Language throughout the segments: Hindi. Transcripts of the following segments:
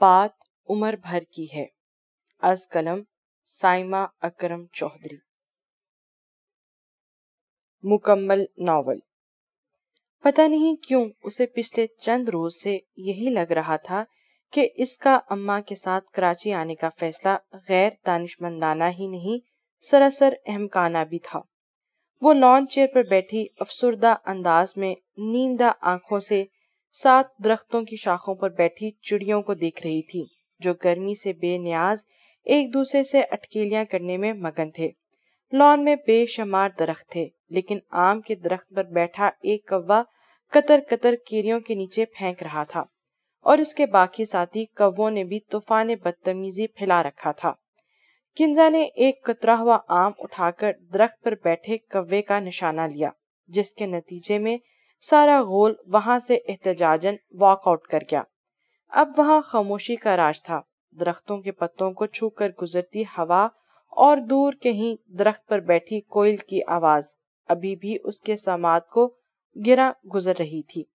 बात उम्र भर की है अज कलम साइमा अकरम चौधरी मुकम्मल नावल पता नहीं क्यों उसे पिछले चंद रोज से यही लग रहा था कि इसका अम्मा के साथ कराची आने का फैसला गैर दानिशमंदाना ही नहीं सरासर अहमकाना भी था वो लॉन चेयर पर बैठी अफसरदा अंदाज में नींदा आंखों से सात दरख्तों की शाखों पर बैठी चिड़ियों को देख रही थी जो गर्मी से बेनियाज एक दूसरे से अटकेलियां करने में मगन थे लॉन में बेशुमार दरख्त थे लेकिन आम के दरख्त पर बैठा एक कौवा कतर कतर कीरियों के नीचे फेंक रहा था और उसके बाकी साथी कव्वों ने भी तूफान बदतमीजी फैला रखा था किंजा ने एक कतरा हुआ आम उठाकर दरख्त पर बैठे कव्वे का निशाना लिया जिसके नतीजे में सारा गोल वहां से एहतजाजन वॉकआउट कर गया अब वहां खामोशी का राज था दरख्तों के पत्तों को छू कर गुजरती हवा और दूर कहीं दरख्त पर बैठी कोयल की आवाज अभी भी उसके समाज को गिरा गुजर रही थी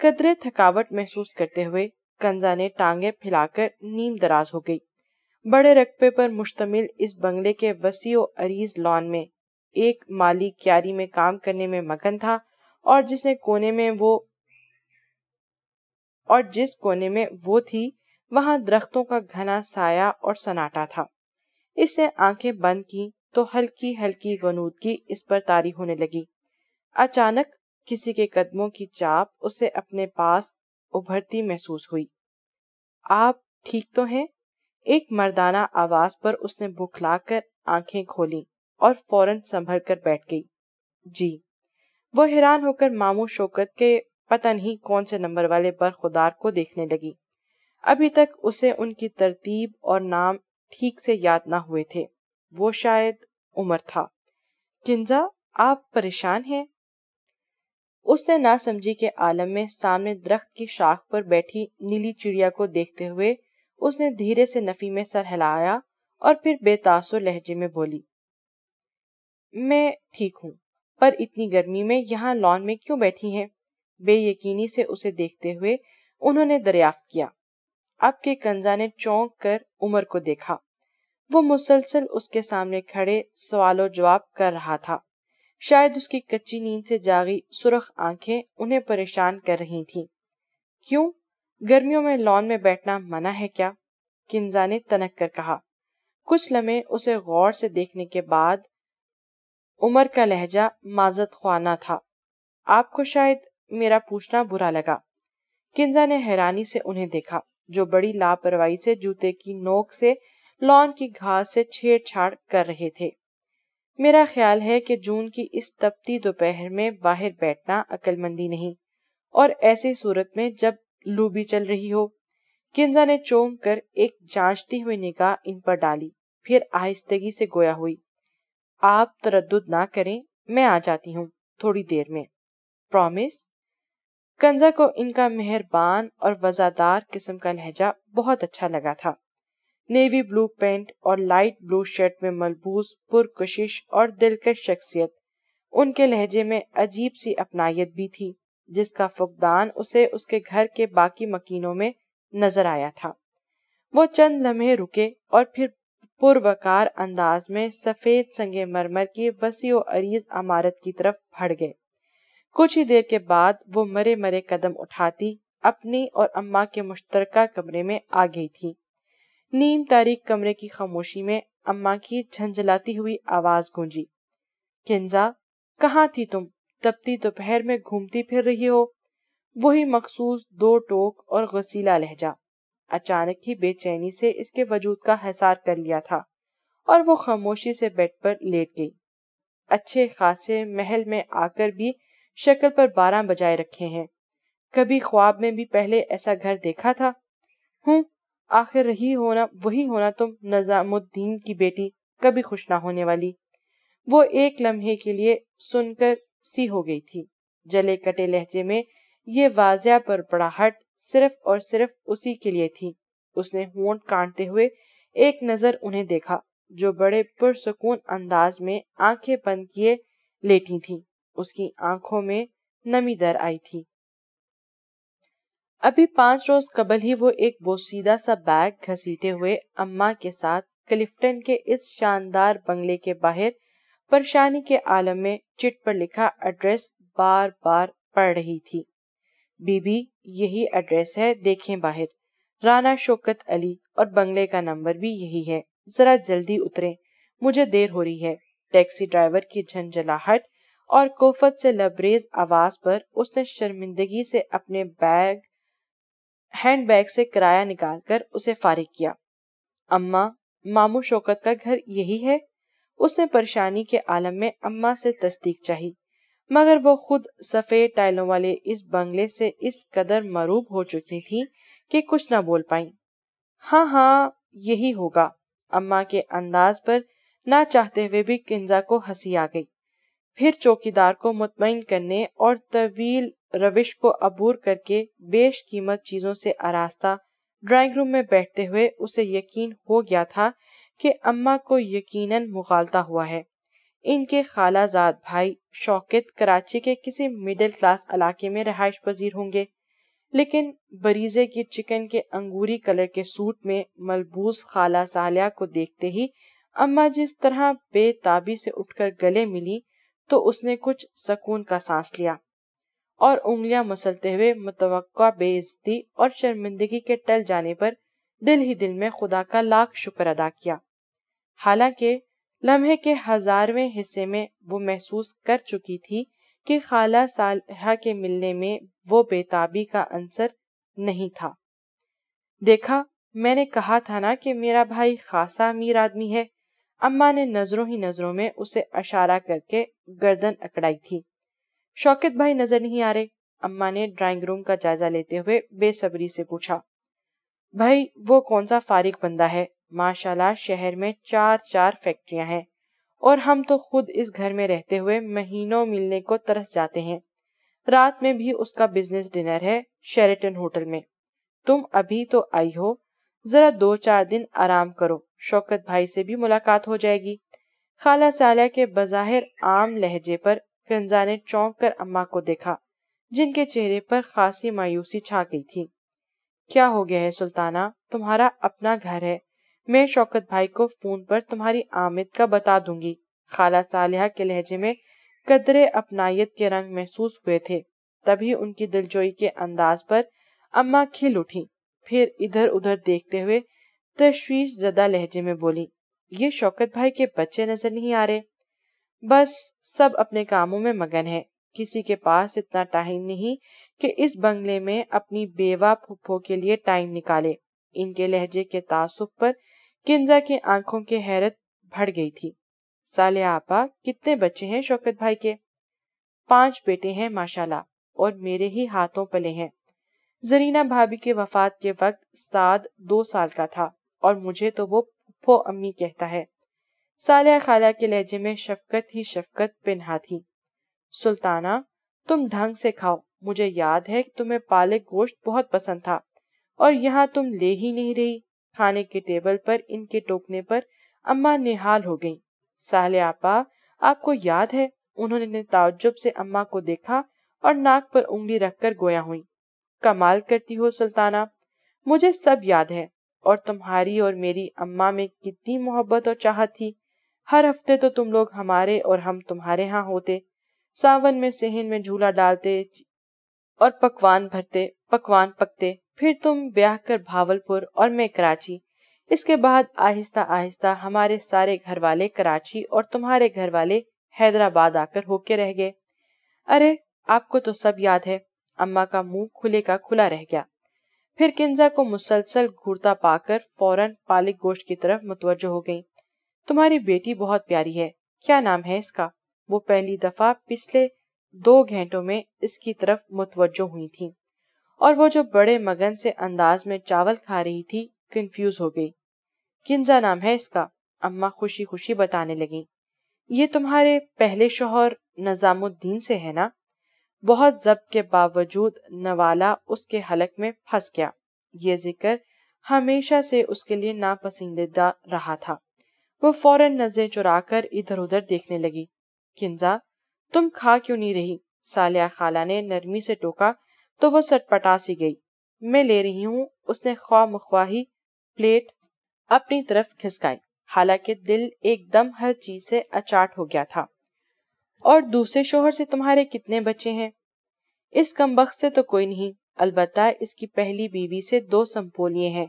कदरे थकावट महसूस करते हुए कंजा ने टांगे फैलाकर नीम दराज हो गई बड़े रकबे पर मुश्तमिल इस बंगले के वसी अरीज लॉन में एक माली क्यारी में काम करने में मगन था और जिसने कोने में वो और जिस कोने में वो थी वहां दरख्तों का घना साया और सन्नाटा था इसने आंखें बंद की तो हल्की हल्की की इस पर तारी होने लगी अचानक किसी के कदमों की चाप उसे अपने पास उभरती महसूस हुई आप ठीक तो हैं एक मर्दाना आवाज पर उसने बुखलाकर आंखें खोली और फौरन संभल कर बैठ गई जी वो हैरान होकर मामू शोकत के पता नहीं कौन से नंबर वाले बरखुदार को देखने लगी अभी तक उसे उनकी तरतीब और नाम ठीक से याद ना हुए थे वो शायद उमर था किंजा आप परेशान हैं उसने ना समझी के आलम में सामने दरख्त की शाख पर बैठी नीली चिड़िया को देखते हुए उसने धीरे से नफी में सर हिलाया और फिर बेतासुर लहजे में बोली मैं ठीक हूं पर इतनी गर्मी में यहाँ लॉन में क्यों बैठी हैं? बेयकीनी से उसे देखते हुए उन्होंने दरियाफ्त किया अब के कंजा ने चौंक कर उमर को देखा वो मुसलसल उसके सामने खड़े सवालो जवाब कर रहा था शायद उसकी कच्ची नींद से जागी सुरख आंखें उन्हें परेशान कर रही थीं। क्यों गर्मियों में लॉन में बैठना मना है क्या किंजा ने तनक कर कहा कुछ लम्हे उसे गौर से देखने के बाद उमर का लहजा माजत ख्वाना था आपको शायद मेरा पूछना बुरा लगा किंजा ने हैरानी से उन्हें देखा जो बड़ी लापरवाही से जूते की नोक से लॉन की घास से छेड़छाड़ कर रहे थे मेरा ख्याल है कि जून की इस तपती दोपहर में बाहर बैठना अक्लमंदी नहीं और ऐसी सूरत में जब लू भी चल रही हो किंजा ने चोम कर एक जांचती हुई निगाह इन पर डाली फिर आहिस्तगी से गोया हुई आप तरद ना करें मैं आ जाती हूँ थोड़ी देर में प्रॉमिस कंजा को इनका मेहरबान और वजादार किस्म का लहजा बहुत अच्छा लगा था नेवी ब्लू पेंट और लाइट ब्लू शर्ट में मलबूस पुरकशिश और दिलकश शख्सियत उनके लहजे में अजीब सी अपनायत भी थी जिसका फुकदान उसे उसके घर के बाकी मकीनों में नजर आया था वो चंद लम्हे रुके और फिर पुरवकार अंदाज में सफेद संगे मरमर की वसी अरीज अमारत की तरफ भड़ गए कुछ ही देर के बाद वो मरे मरे कदम उठाती अपनी और अम्मा के मुश्तरका कमरे में आ गई थी नीम तारीख कमरे की खामोशी में अम्मा की झंझलाती हुई आवाज गूंजी किन्जा कहाँ थी तुम तपती दोपहर में घूमती फिर रही हो वही मखसूस दो टोक और गसीला लहजा अचानक ही बेचैनी से इसके वजूद का हसार कर लिया था और वो खामोशी से बेड पर लेट गई अच्छे खासे महल में आकर भी शक्ल पर बारह बजाए रखे हैं कभी ख्वाब में भी पहले ऐसा घर देखा था हूँ आखिर रही होना वही होना तुम नजामुद्दीन की बेटी कभी खुश ना होने वाली वो एक लम्हे के लिए सुनकर सी हो गई थी जले कटे लहजे में ये वाजिया पर बड़ाहट सिर्फ और सिर्फ उसी के लिए थी उसने होंठ काटते हुए एक नजर उन्हें देखा जो बड़े पुरसकून अंदाज में आंखें बंद किए लेटी थी उसकी आंखों में नमी दर आई थी अभी पांच रोज कबल ही वो एक बोसीदा सा बैग घसीटे हुए अम्मा के साथ क्लिफ्टन के इस शानदार बंगले के बाहर परेशानी के आलम में चिट पर लिखा एड्रेस बार बार पढ़ रही थी बीबी यही एड्रेस है देखें बाहर राना शौकत अली और बंगले का नंबर भी यही है जरा जल्दी उतरें मुझे देर हो रही है टैक्सी ड्राइवर की झंझलाहट और कोफत से लबरेज आवाज पर उसने शर्मिंदगी से अपने बैग हैंड बैग से किराया निकालकर उसे फारिग किया अम्मा मामू शौकत का घर यही है उसने परेशानी के आलम में अम्मा से तस्दीक चाही मगर वो खुद सफ़ेद टाइलों वाले इस बंगले से इस कदर मरूब हो चुकी थी कि कुछ ना बोल पाई हाँ हाँ यही होगा अम्मा के अंदाज पर ना चाहते हुए भी किंजा को हंसी आ गई फिर चौकीदार को मुतमिन करने और तवील रविश को अबूर करके बेश कीमत चीज़ों से आरास्ता ड्राइंग रूम में बैठते हुए उसे यकीन हो गया था कि अम्मा को यकीनन मुगालता हुआ है इनके खालाजाद भाई शौकत कराची के किसी मिडिल क्लास इलाके में रहायश पजीर होंगे लेकिन बरीजे की चिकन के अंगूरी कलर के सूट में मलबूस खाला सालिया को देखते ही अम्मा जिस तरह बेताबी से उठकर गले मिली तो उसने कुछ सकून का सांस लिया और उंगलियां मसलते हुए मुतव बेइज्जती और शर्मिंदगी के टल जाने पर दिल ही दिल में खुदा का लाख शुक्र अदा किया हालांकि लम्हे के हजारवें हिस्से में वो महसूस कर चुकी थी कि खाला सालहा के मिलने में वो बेताबी का अंसर नहीं था देखा मैंने कहा था ना कि मेरा भाई खासा अमीर आदमी है अम्मा ने नजरों ही नजरों में उसे अशारा करके गर्दन अकड़ाई थी शौकत भाई नजर नहीं आ रहे अम्मा ने ड्राइंग रूम का जायजा लेते हुए बेसब्री से पूछा भाई वो कौन सा फारिक बंदा है माशाल्लाह शहर में चार चार फैक्ट्रियां हैं और हम तो खुद इस घर में रहते हुए महीनों मिलने को तरस जाते हैं रात में भी उसका बिजनेस डिनर है शेरेटन होटल में तुम अभी तो आई हो जरा दो चार दिन आराम करो शौकत भाई से भी मुलाकात हो जाएगी खाला साला के बज़ाहिर आम लहजे पर कंजा ने चौंक कर अम्मा को देखा जिनके चेहरे पर खासी मायूसी छा गई थी क्या हो गया है सुल्ताना तुम्हारा अपना घर है मैं शौकत भाई को फोन पर तुम्हारी आमिद का बता दूंगी खाला सालिहा के लहजे में कदरे अपनायत के रंग महसूस हुए थे तभी उनकी दिलजोई के अंदाज पर अम्मा खिल उठी फिर इधर उधर देखते हुए तशवीश जदा लहजे में बोली ये शौकत भाई के बच्चे नजर नहीं आ रहे बस सब अपने कामों में मगन है किसी के पास इतना टाइम नहीं कि इस बंगले में अपनी बेवा फूफो के लिए टाइम निकाले इनके लहजे के तासुफ पर किंजा की आंखों की हैरत भड़ गई थी साले आपा कितने बच्चे हैं शौकत भाई के पांच बेटे हैं माशाल्लाह और मेरे ही हाथों पले हैं जरीना भाभी के वफात के वक्त साद दो साल का था और मुझे तो वो फो अम्मी कहता है सालिया खाला के लहजे में शफकत ही शफकत पिन्हा थी सुल्ताना तुम ढंग से खाओ मुझे याद है कि तुम्हें पालक गोश्त बहुत पसंद था और यहाँ तुम ले ही नहीं रही खाने के टेबल पर इनके टोकने पर अम्मा निहाल हो गईं। साले आपा आपको याद है उन्होंने ताज्जुब से अम्मा को देखा और नाक पर उंगली रखकर गोया हुई कमाल करती हो सुल्ताना मुझे सब याद है और तुम्हारी और मेरी अम्मा में कितनी मोहब्बत और चाहत थी हर हफ्ते तो तुम लोग हमारे और हम तुम्हारे यहाँ होते सावन में सेहन में झूला डालते और पकवान भरते पकवान पकते फिर तुम ब्याह कर भावलपुर और मैं कराची इसके बाद आहिस्ता आहिस्ता हमारे सारे घर वाले कराची और तुम्हारे घर वाले हैदराबाद आकर होके रह गए अरे आपको तो सब याद है अम्मा का मुंह खुले का खुला रह गया फिर किंजा को मुसलसल घूरता पाकर फौरन पालिक गोश्त की तरफ मुतवजो हो गई तुम्हारी बेटी बहुत प्यारी है क्या नाम है इसका वो पहली दफा पिछले दो घंटों में इसकी तरफ मुतवजो हुई थी और वो जो बड़े मगन से अंदाज में चावल खा रही थी कंफ्यूज हो गई किंजा नाम है इसका अम्मा खुशी खुशी बताने लगी ये तुम्हारे पहले शोहर नजामुद्दीन से है ना बहुत जब्त के बावजूद नवाला उसके हलक में फंस गया ये जिक्र हमेशा से उसके लिए नापसंदीदा रहा था वो फौरन नजरें चुराकर इधर उधर देखने लगी किंजा तुम खा क्यों नहीं रही सालिया खाला ने नरमी से टोका तो वो सटपटा सी गई मैं ले रही हूँ उसने मुख्वाही प्लेट अपनी तरफ खिसकाई हालांकि दिल एकदम हर चीज से अचाट हो गया था और दूसरे शोहर से तुम्हारे कितने बच्चे हैं इस कमबख्त से तो कोई नहीं अलबत्ता इसकी पहली बीवी से दो संपोलिए हैं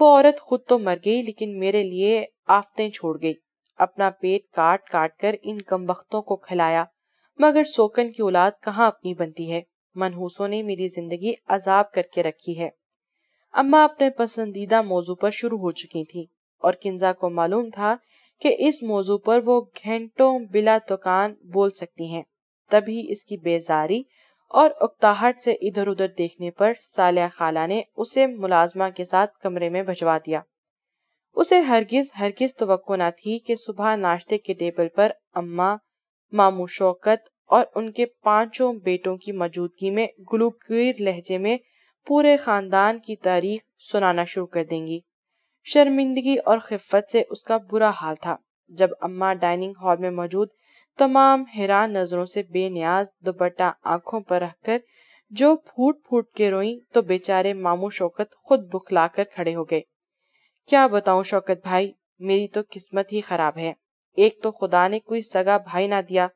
वो औरत खुद तो मर गई लेकिन मेरे लिए आफतें छोड़ गई अपना पेट काट काट कर इन कमबख्तों को खिलाया मगर सोकन की औलाद कहाँ अपनी बनती है मनहूसों ने मेरी जिंदगी अजाब करके रखी है अम्मा अपने पसंदीदा मौजू पर शुरू हो चुकी थी और किंजा को मालूम था कि इस मौजू पर वो घंटों बिला तुकान बोल सकती हैं तभी इसकी बेजारी और उकताहट से इधर उधर देखने पर सालिया खाला ने उसे मुलाजमा के साथ कमरे में भजवा दिया उसे हरगिज हरगिज तो न थी कि सुबह नाश्ते के टेबल पर अम्मा मामू शौकत और उनके पांचों बेटों की मौजूदगी में गुलूकीर लहजे में पूरे खानदान की तारीख सुनाना शुरू कर देंगी शर्मिंदगी और खिफत से उसका बुरा हाल था जब अम्मा डाइनिंग हॉल में मौजूद तमाम हैरान नजरों से बेनियाज दुपट्टा आंखों पर रखकर जो फूट फूट के रोई तो बेचारे मामू शौकत खुद बुखला कर खड़े हो गए क्या बताऊं शौकत भाई मेरी तो किस्मत ही खराब है एक तो खुदा ने कोई सगा भाई ना दिया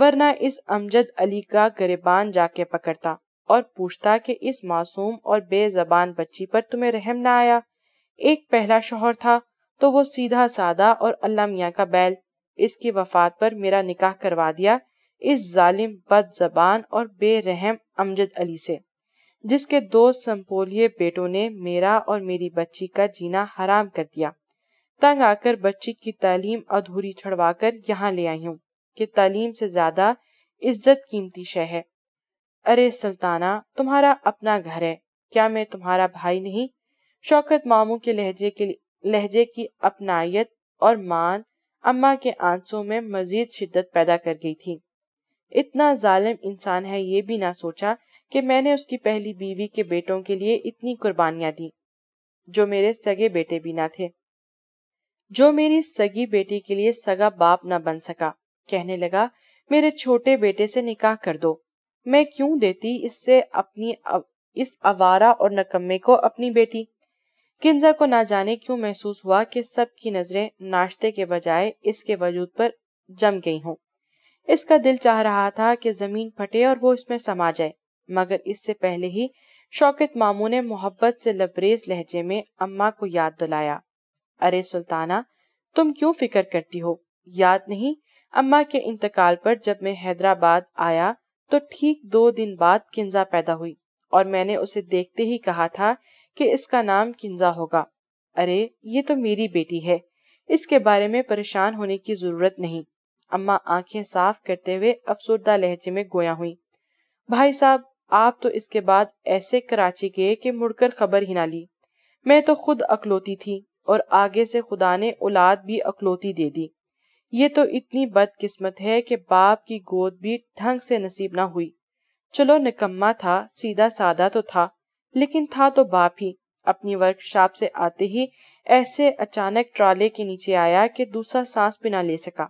वरना इस अमजद अली का गरीबान जाके पकड़ता और पूछता कि इस मासूम और बेजबान बच्ची पर तुम्हें रहम ना आया एक पहला शोहर था तो वो सीधा सादा और अल्लाह मियाँ का बैल इसकी वफात पर मेरा निकाह करवा दिया इस जालिम बद जबान और बेरहम अमजद अली से जिसके दो संपोलिए बेटों ने मेरा और मेरी बच्ची का जीना हराम कर दिया तंग आकर बच्ची की तालीम अधूरी छड़वा कर यहाँ ले आई हूँ कि तालीम से ज्यादा इज्जत कीमती शह है अरे सुल्ताना तुम्हारा अपना घर है क्या मैं तुम्हारा भाई नहीं शौकत मामू के लहजे के लहजे की अपनायत और मान अम्मा के आंसू में मजीद शिद्दत पैदा कर गई थी इतना जालिम इंसान है ये भी ना सोचा कि मैंने उसकी पहली बीवी के बेटों के लिए इतनी कुर्बानियां दी जो मेरे सगे बेटे भी ना थे जो मेरी सगी बेटी के लिए सगा बाप ना बन सका कहने लगा मेरे छोटे बेटे से निकाह कर दो मैं क्यों देती इससे अपनी अव, इस आवारा और नकम्मे को अपनी बेटी किंजा को ना जाने क्यों महसूस हुआ कि सबकी नजरें नाश्ते के बजाय इसके वजूद पर जम गई हों इसका दिल चाह रहा था कि जमीन फटे और वो इसमें समा जाए मगर इससे पहले ही शौकत मामू ने मोहब्बत से लबरेज लहजे में अम्मा को याद दिलाया अरे सुल्ताना तुम क्यों फिक्र करती हो याद नहीं अम्मा के इंतकाल पर जब मैं हैदराबाद आया तो ठीक दो दिन बाद किंजा पैदा हुई और मैंने उसे देखते ही कहा था कि इसका नाम किंजा होगा अरे ये तो मेरी बेटी है इसके बारे में परेशान होने की जरूरत नहीं अम्मा आंखें साफ करते हुए अफसरदा लहजे में गोया हुई भाई साहब आप तो इसके बाद ऐसे कराची गए कि मुड़कर खबर ही ना ली मैं तो खुद अकलौती थी और आगे से खुदा ने औलाद भी अकलौती दे दी ये तो इतनी बदकिस्मत है कि बाप की गोद भी ढंग से नसीब ना हुई चलो निकम्मा था सीधा सादा तो था लेकिन था तो बाप ही अपनी वर्कशॉप से आते ही ऐसे अचानक ट्राले के नीचे आया कि दूसरा सांस भी ना ले सका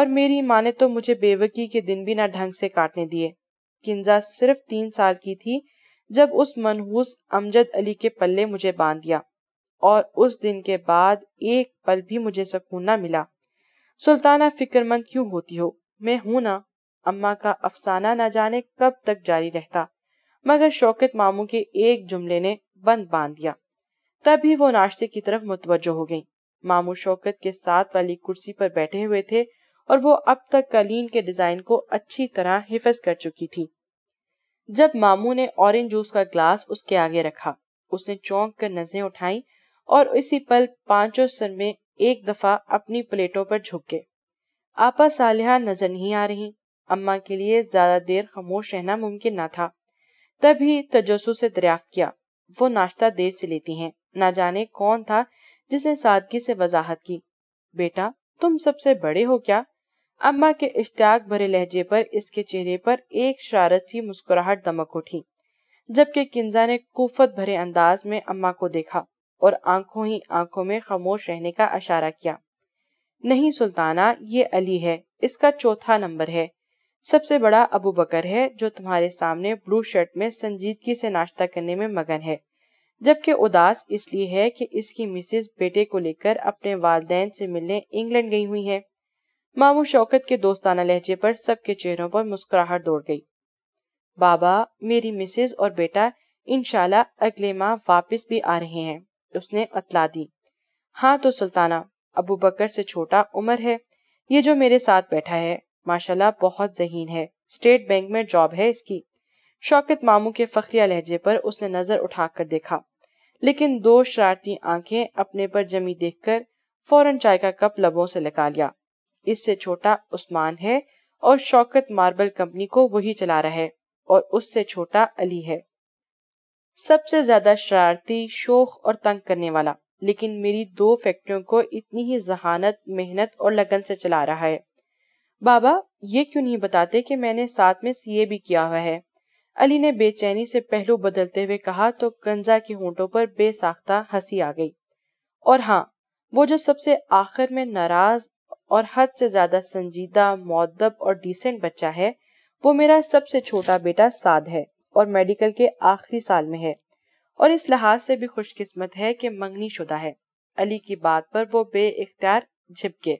और मेरी माँ ने तो मुझे बेवकी के दिन भी ना ढंग से काटने दिए किंजा सिर्फ तीन साल की थी जब उस मनहूस अमजद अली के पल्ले मुझे बांध दिया और उस दिन के बाद एक पल भी मुझे सुकून ना मिला सुल्ताना फिक्रमंद क्यों होती हो मैं हूं ना अम्मा का अफसाना ना जाने कब तक जारी रहता मगर शौकत मामू के एक जुमले ने बंद बांध दिया तभी वो नाश्ते की तरफ मुतवजो हो गई मामू शौकत के साथ वाली कुर्सी पर बैठे हुए थे और वो अब तक कलीन के डिजाइन को अच्छी तरह हिफज कर चुकी थी जब मामू ने ऑरेंज जूस का ग्लास उसके आगे रखा उसने चौंक कर नजरें उठाई और इसी पल पांचों सर में एक दफा अपनी प्लेटों पर झुक गए आपा सालिहा नजर नहीं आ रही अम्मा के लिए ज्यादा देर खामोश रहना मुमकिन ना था तभी तजस से दरियाफ्त किया वो नाश्ता देर से लेती हैं ना जाने कौन था जिसने सादगी से वजाहत की बेटा तुम सबसे बड़े हो क्या अम्मा के इश्तियाक भरे लहजे पर इसके चेहरे पर एक शरारत सी मुस्कुराहट दमक उठी जबकि किंजा ने कुफत भरे अंदाज में अम्मा को देखा और आंखों ही आंखों में खामोश रहने का इशारा किया नहीं सुल्ताना ये अली है इसका चौथा नंबर है सबसे बड़ा अबू बकर है जो तुम्हारे सामने ब्लू शर्ट में संजीदगी से नाश्ता करने में मगन है जबकि उदास इसलिए है कि इसकी मिसेज बेटे को लेकर अपने वालदेन से मिलने इंग्लैंड गई हुई है मामू शौकत के दोस्ताना लहजे पर सबके चेहरों पर मुस्कुराहट दौड़ गई बाबा मेरी मिसेज और बेटा इनशाला अगले माह वापस भी आ रहे हैं उसने अतला दी हाँ तो सुल्ताना अबू बकर से छोटा उमर है ये जो मेरे साथ बैठा है माशाल्लाह बहुत जहीन है स्टेट बैंक में जॉब है इसकी शौकत मामू के फखरिया लहजे पर उसने नजर उठाकर देखा लेकिन दो शरारती आंखें अपने पर जमी देखकर फौरन चाय का कप लबों से लगा लिया इससे छोटा उस्मान है और शौकत मार्बल कंपनी को वही चला रहा है और उससे छोटा अली है सबसे ज्यादा शरारती शोख और तंग करने वाला लेकिन मेरी दो फैक्ट्रियों को इतनी ही जहानत मेहनत और लगन से चला रहा है बाबा ये क्यों नहीं बताते कि मैंने साथ में सीए भी किया हुआ है अली ने बेचैनी से पहलू बदलते हुए कहा तो गंजा के होंठों पर बेसाख्ता हंसी आ गई और हाँ वो जो सबसे आखिर में नाराज और हद से ज्यादा संजीदा मौदब और डिसेंट बच्चा है वो मेरा सबसे छोटा बेटा साद है और मेडिकल के आखिरी साल में है और इस लिहाज से भी खुशकिस्मत है कि मंगनी शुदा है अली की बात पर वो बे इख्तियार झिपके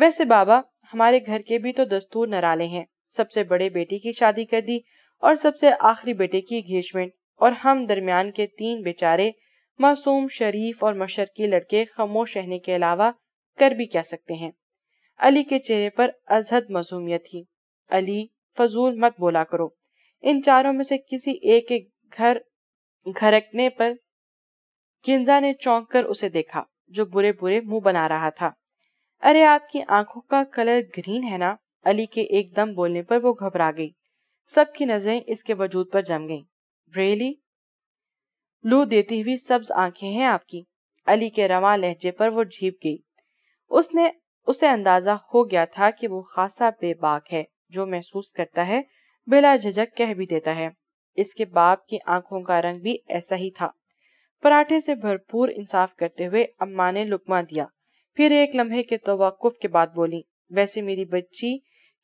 वैसे बाबा हमारे घर के भी तो दस्तूर नराले हैं सबसे बड़े बेटे की शादी कर दी और सबसे आखिरी बेटे की एंगेजमेंट और हम दरमियान के तीन बेचारे मासूम शरीफ और मशरकी लड़के खामोश रहने के अलावा कर भी क्या सकते हैं अली के चेहरे पर अजहद मजूमियत थी अली फजूल मत बोला करो इन चारों में से किसी एक के घर घरकने पर किंजा ने चौंक कर उसे देखा जो बुरे बुरे मुंह बना रहा था अरे आपकी आंखों का कलर ग्रीन है ना अली के एकदम बोलने पर वो घबरा गई सबकी नजरें इसके वजूद पर जम गईं। रेली लू देती हुई सब्ज आंखें हैं आपकी अली के रवा लहजे पर वो झीप गई उसने उसे अंदाजा हो गया था कि वो खासा बेबाक है जो महसूस करता है बिला झिझक कह भी देता है इसके बाप की आंखों का रंग भी ऐसा ही था पराठे से भरपूर इंसाफ करते हुए अम्मा ने लुकमा दिया फिर एक लम्हे के तवकुफ के बाद बोली वैसे मेरी बच्ची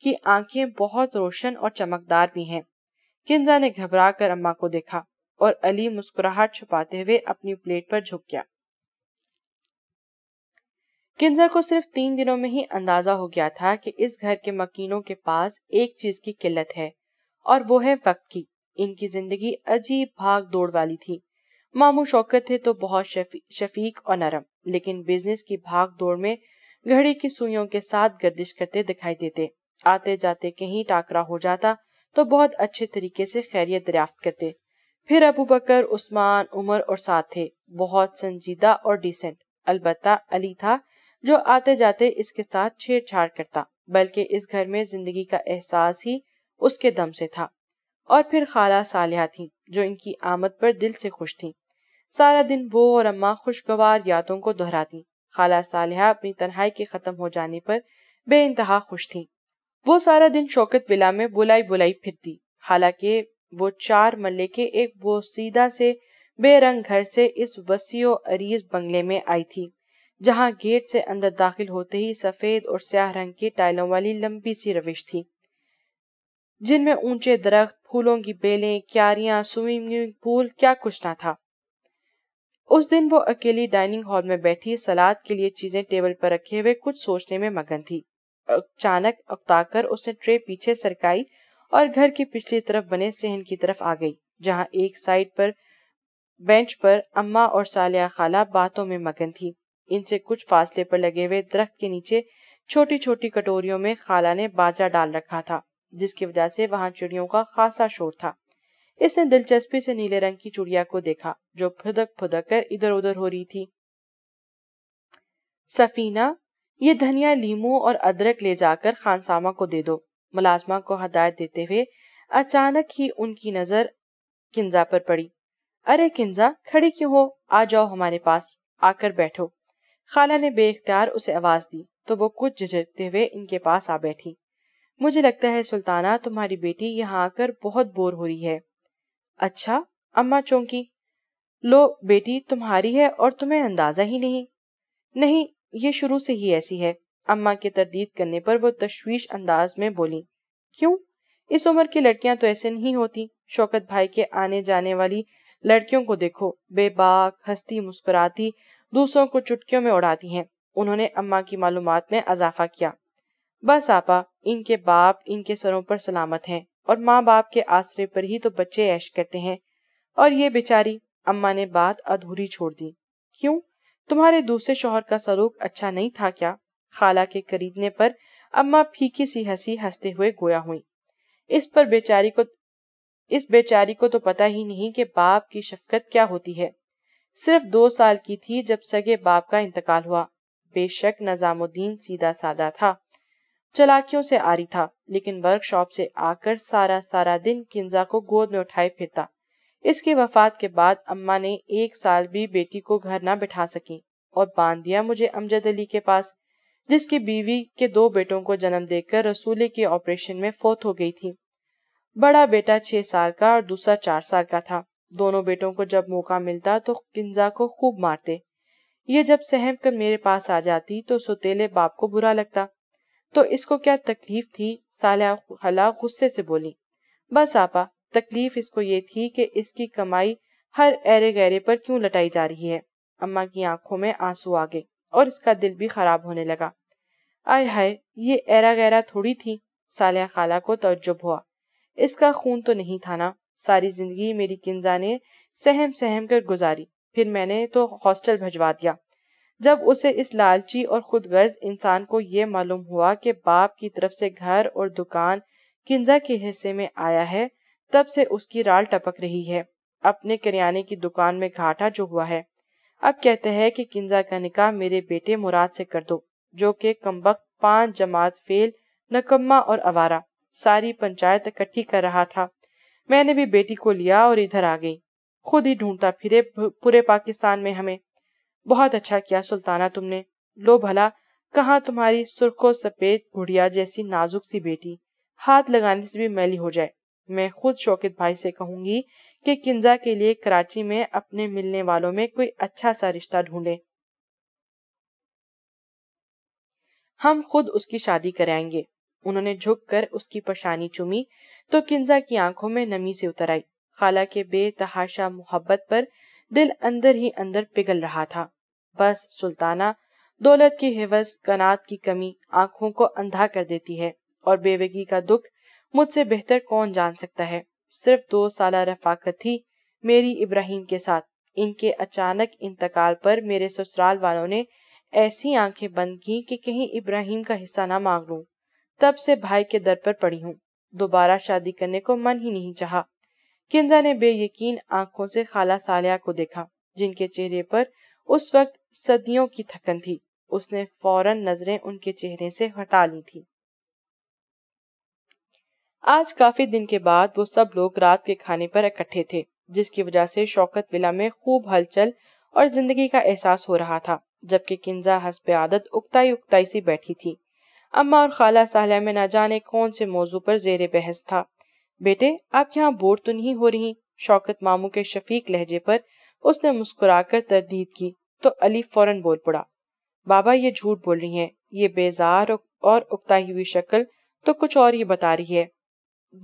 की आंखें बहुत रोशन और चमकदार भी हैं किंजा ने घबरा कर अम्मा को देखा और अली मुस्कुराहट छुपाते हुए अपनी प्लेट पर झुक गया किंजा को सिर्फ तीन दिनों में ही अंदाजा हो गया था कि इस घर के मकीनों के पास एक चीज की किल्लत है और वो है वक्त की इनकी जिंदगी अजीब भाग दौड़ वाली थी मामू शौकत थे तो बहुत शफी, शफीक और नरम लेकिन बिजनेस की भाग दौड़ में घड़ी की सुइयों के साथ गर्दिश करते दिखाई देते आते जाते कहीं टाकरा हो जाता तो बहुत अच्छे तरीके से खैरियत दरियाफ्त करते फिर अबू बकर उस्मान उमर और साथ थे बहुत संजीदा और डिसेंट अलबत्ता अली था जो आते जाते इसके साथ छेड़छाड़ करता बल्कि इस घर में जिंदगी का एहसास ही उसके दम से था और फिर खाला सालिया थी जो इनकी आमद पर दिल से खुश थी सारा दिन वो और अम्मा खुशगवार यादों को दोहराती खाला सालिया अपनी तनहाई के ख़त्म हो जाने पर बे इंतहा खुश थी वो सारा दिन शौकत विला में बुलाई बुलाई फिरती हालांकि वो चार मल्ले के एक वो सीधा से बेरंग घर से इस वसीओ अरीज बंगले में आई थी जहां गेट से अंदर दाखिल होते ही सफ़ेद और स्याह रंग की टाइलों वाली लंबी सी रविश थी जिनमें ऊंचे दरख्त फूलों की बेलें क्यारियां स्विमिंग पूल क्या कुछ ना था उस दिन वो अकेली डाइनिंग हॉल में बैठी सलाद के लिए चीजें टेबल पर रखे हुए कुछ सोचने में मगन थी अचानक अकताकर उसने ट्रे पीछे सरकाई और घर की पिछली तरफ बने सहन की तरफ आ गई जहां एक साइड पर बेंच पर अम्मा और सालिया खाला बातों में मगन थी इनसे कुछ फासले पर लगे हुए दरख्त के नीचे छोटी छोटी कटोरियों में खाला ने बाजा डाल रखा था जिसकी वजह से वहां चिड़ियों का खासा शोर था इसने दिलचस्पी से नीले रंग की चिड़िया को देखा जो फुदक फुदक कर इधर उधर हो रही थी सफीना ये धनिया लीमू और अदरक ले जाकर खानसामा को दे दो मुलाजमा को हदायत देते हुए अचानक ही उनकी नजर किंजा पर पड़ी अरे किंजा खड़ी क्यों हो आ जाओ हमारे पास आकर बैठो खाला ने बेख्तियार उसे आवाज दी तो वो कुछ झिझकते हुए इनके पास आ बैठी मुझे लगता है सुल्ताना तुम्हारी बेटी यहाँ आकर बहुत बोर हो रही है अच्छा अम्मा चौंकी लो बेटी तुम्हारी है और तुम्हें अंदाजा ही नहीं नहीं ये शुरू से ही ऐसी है अम्मा के तरदीद करने पर वो तश्वीश अंदाज में बोली क्यों इस उम्र की लड़कियां तो ऐसे नहीं होती शौकत भाई के आने जाने वाली लड़कियों को देखो बेबाक हस्ती मुस्कुराती दूसरों को चुटकियों में उड़ाती हैं उन्होंने अम्मा की मालूमात में अजाफा किया बस आपा इनके बाप इनके सरों पर सलामत हैं और माँ बाप के आश्रय पर ही तो बच्चे ऐश करते हैं और ये बेचारी अम्मा ने बात अधूरी छोड़ दी क्यों तुम्हारे दूसरे शोहर का सलूक अच्छा नहीं था क्या खाला के खरीदने पर अम्मा फीकी सी हंसी हंसते हुए गोया हुई इस पर बेचारी को इस बेचारी को तो पता ही नहीं कि बाप की शफकत क्या होती है सिर्फ दो साल की थी जब सगे बाप का इंतकाल हुआ बेशक नजामुद्दीन सीधा सादा था चलाकियों से आरी था लेकिन वर्कशॉप से आकर सारा सारा दिन किंजा को गोद में उठाए फिरता इसकी वफात के बाद अम्मा ने एक साल भी बेटी को घर ना बिठा सकी और बांध दिया मुझे अमजद अली के पास जिसकी बीवी के दो बेटों को जन्म देकर रसूले के ऑपरेशन में फोत हो गई थी बड़ा बेटा छह साल का और दूसरा चार साल का था दोनों बेटों को जब मौका मिलता तो किंजा को खूब मारते ये जब सहम कर मेरे पास आ जाती तो सुतेले बाप को बुरा लगता तो इसको क्या तकलीफ थी साला हला गुस्से से बोली बस आपा तकलीफ इसको ये थी कि इसकी कमाई हर ऐरे गहरे पर क्यों लटाई जा रही है अम्मा की आंखों में आंसू आ गए और इसका दिल भी खराब होने लगा आय हाय ये ऐरा गहरा थोड़ी थी सालिया खाला को तजुब हुआ इसका खून तो नहीं था ना सारी जिंदगी मेरी किंजा ने सहम सहम कर गुजारी फिर मैंने तो हॉस्टल भजवा दिया जब उसे इस लालची और खुदगर्ज इंसान को ये मालूम हुआ कि बाप की तरफ से घर और दुकान किंजा के हिस्से में आया है तब से उसकी राल टपक रही है अपने किराने की दुकान में घाटा जो हुआ है अब कहते हैं कि किंजा का निकाह मेरे बेटे मुराद से कर दो जो कि कमबख्त पांच जमात फेल नकम्मा और अवारा सारी पंचायत इकट्ठी कर रहा था मैंने भी बेटी को लिया और इधर आ गई खुद ही ढूंढता फिरे पूरे पाकिस्तान में हमें बहुत अच्छा किया सुल्ताना तुमने लो भला कहा तुम्हारी सुर्खो सफेद बुढ़िया जैसी नाजुक सी बेटी हाथ लगाने से भी मैली हो जाए मैं खुद शौकित भाई से कहूंगी कि किंजा के लिए कराची में अपने मिलने वालों में कोई अच्छा सा रिश्ता ढूंढे हम खुद उसकी शादी कराएंगे उन्होंने झुककर उसकी परेशानी चुमी तो किंजा की आंखों में नमी से उतर आई खाला के बेतहाशा मोहब्बत पर दिल अंदर ही अंदर पिघल रहा था बस सुल्ताना दौलत की हिवस कनात की कमी आंखों को अंधा कर देती है और बेवगी का दुख मुझसे बेहतर कौन जान सकता है सिर्फ दो साल रफाकत थी मेरी इब्राहिम के साथ इनके अचानक इंतकाल पर मेरे ससुराल वालों ने ऐसी आंखें बंद की कि कहीं इब्राहिम का हिस्सा ना मांग लू तब से भाई के दर पर पड़ी हूँ दोबारा शादी करने को मन ही नहीं चाहा किंजा ने बेयकीन आंखों से खाला सालिया को देखा जिनके चेहरे पर उस वक्त सदियों की थकन थी उसने फौरन नजरें उनके चेहरे से हटा ली थी आज काफी दिन के बाद वो सब लोग रात के खाने पर इकट्ठे थे जिसकी वजह से शौकत विला में खूब हलचल और जिंदगी का एहसास हो रहा था जबकि किंजा हंसब आदत उकताई उकताई सी बैठी थी अम्मा और खाला साहला में ना जाने कौन से मौजू पर जेर बहस था बेटे आप यहाँ बोर तो नहीं हो रही शौकत मामू के शफीक लहजे पर उसने मुस्कुराकर तरदीद की तो अली फौरन बोल पड़ा बाबा ये झूठ बोल रही हैं ये बेजार और उकताई हुई शक्ल तो कुछ और ही बता रही है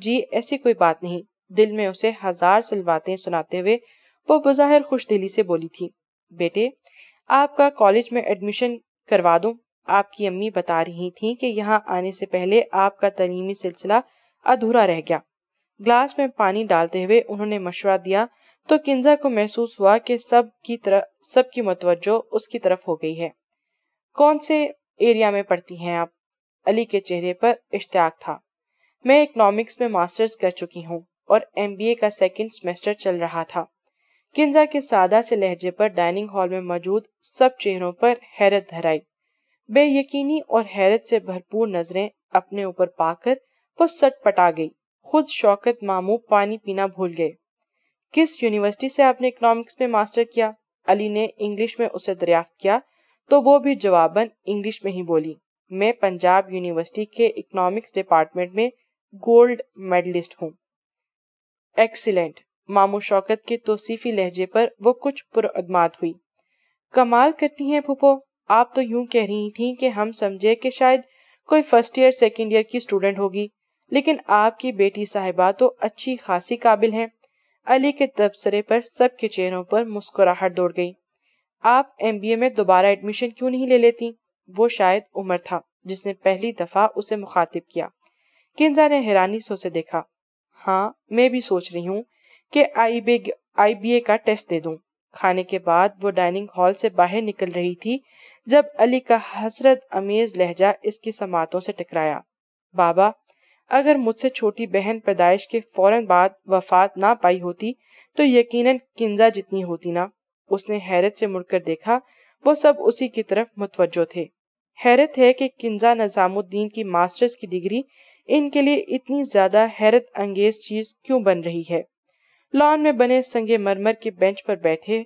जी ऐसी कोई बात नहीं दिल में उसे हजार सिलवाते सुनाते हुए वो बज़ाहिर खुश दिली से बोली थी बेटे आपका कॉलेज में एडमिशन करवा दूं आपकी अम्मी बता रही थी कि यहाँ आने से पहले आपका तलीमी सिलसिला अधूरा रह गया ग्लास में पानी डालते हुए उन्होंने मशवरा दिया तो किंजा को महसूस हुआ कि सब की तरह सब की मतवजो उसकी तरफ हो गई है कौन से एरिया में पढ़ती हैं आप अली के चेहरे पर इश्तियाक था मैं इकोनॉमिक्स में मास्टर्स कर चुकी हूँ और ए का सेकेंड सेमेस्टर चल रहा था किंजा के सादा से लहजे पर डाइनिंग हॉल में मौजूद सब चेहरों पर हैरत धराई बेयकीनी और हैरत से भरपूर नजरें अपने ऊपर पाकर वो सट पटा गई खुद शौकत मामू पानी पीना भूल गए किस यूनिवर्सिटी से आपने इकोनॉमिक्स में मास्टर किया अली ने इंग्लिश में उसे दरियाफ्त किया तो वो भी जवाबन इंग्लिश में ही बोली मैं पंजाब यूनिवर्सिटी के इकोनॉमिक्स डिपार्टमेंट में गोल्ड मेडलिस्ट हूँ एक्सीलेंट मामू शौकत के तोसीफी लहजे पर वो कुछ पुरमात हुई कमाल करती हैं पुपो आप तो यूं कह रही थी कि हम समझे कि शायद कोई फर्स्ट ईयर सेकेंड ईयर की स्टूडेंट होगी लेकिन आपकी बेटी साहिबा तो अच्छी खासी काबिल हैं अली के तबसरे पर सबके चेहरों पर मुस्कुराहट दौड़ गई आप एमबीए में दोबारा एडमिशन क्यों नहीं ले लेती वो शायद उमर था जिसने पहली दफा उसे मुखातिब किया किंजा ने हैरानी से उसे देखा हाँ मैं भी सोच रही हूँ कि आई आईबीए का टेस्ट दे दूं खाने के बाद वो डाइनिंग हॉल से बाहर निकल रही थी जब अली का हसरत अमेज लहजा इसकी समातों से टकराया बाबा अगर मुझसे छोटी बहन पैदाइश के फौरन बाद वफात ना पाई होती तो यकीनन किंजा जितनी होती ना उसने हैरत से मुड़कर देखा वो सब उसी की तरफ मुतवजो थे हैरत है कि किंजा निज़ामुद्दीन की मास्टर्स की डिग्री इनके लिए इतनी ज़्यादा हैरत अंगेज चीज़ क्यों बन रही है लॉन में बने संगे मरमर के बेंच पर बैठे